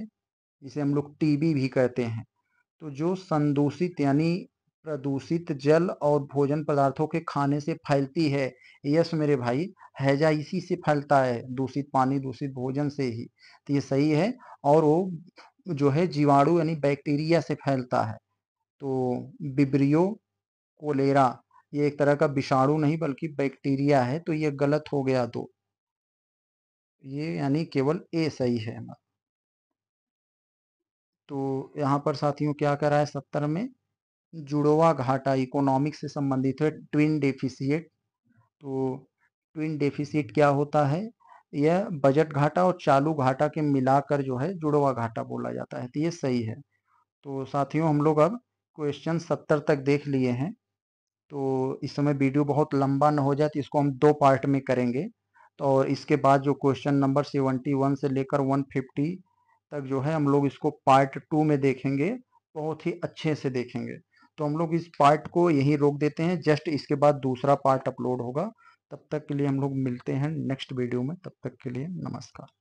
जिसे हम लोग टीबी भी कहते हैं तो जो संदूषित यानी प्रदूषित जल और भोजन पदार्थों के खाने से फैलती है यस मेरे भाई हैजा इसी से फैलता है दूषित पानी दूषित भोजन से ही तो ये सही है और वो जो है जीवाणु यानी बैक्टीरिया से फैलता है तो बिब्रियो कोलेरा ये एक तरह का विषाणु नहीं बल्कि बैक्टीरिया है तो ये गलत हो गया तो ये यानी केवल ए सही है तो यहाँ पर साथियों क्या करा है सत्तर में जुड़वा घाटा इकोनॉमिक से संबंधित है ट्विन डेफिसिएट तो ट्विन डेफिसिट क्या होता है यह बजट घाटा और चालू घाटा के मिलाकर जो है जुड़वा घाटा बोला जाता है तो ये सही है तो साथियों हम लोग अब क्वेश्चन सत्तर तक देख लिए हैं तो इस समय वीडियो बहुत लंबा ना हो जाए तो इसको हम दो पार्ट में करेंगे तो और इसके बाद जो क्वेश्चन नंबर सेवेंटी वन से लेकर वन फिफ्टी तक जो है हम लोग इसको पार्ट टू में देखेंगे बहुत ही अच्छे से देखेंगे तो हम लोग इस पार्ट को यहीं रोक देते हैं जस्ट इसके बाद दूसरा पार्ट अपलोड होगा तब तक के लिए हम लोग मिलते हैं नेक्स्ट वीडियो में तब तक के लिए नमस्कार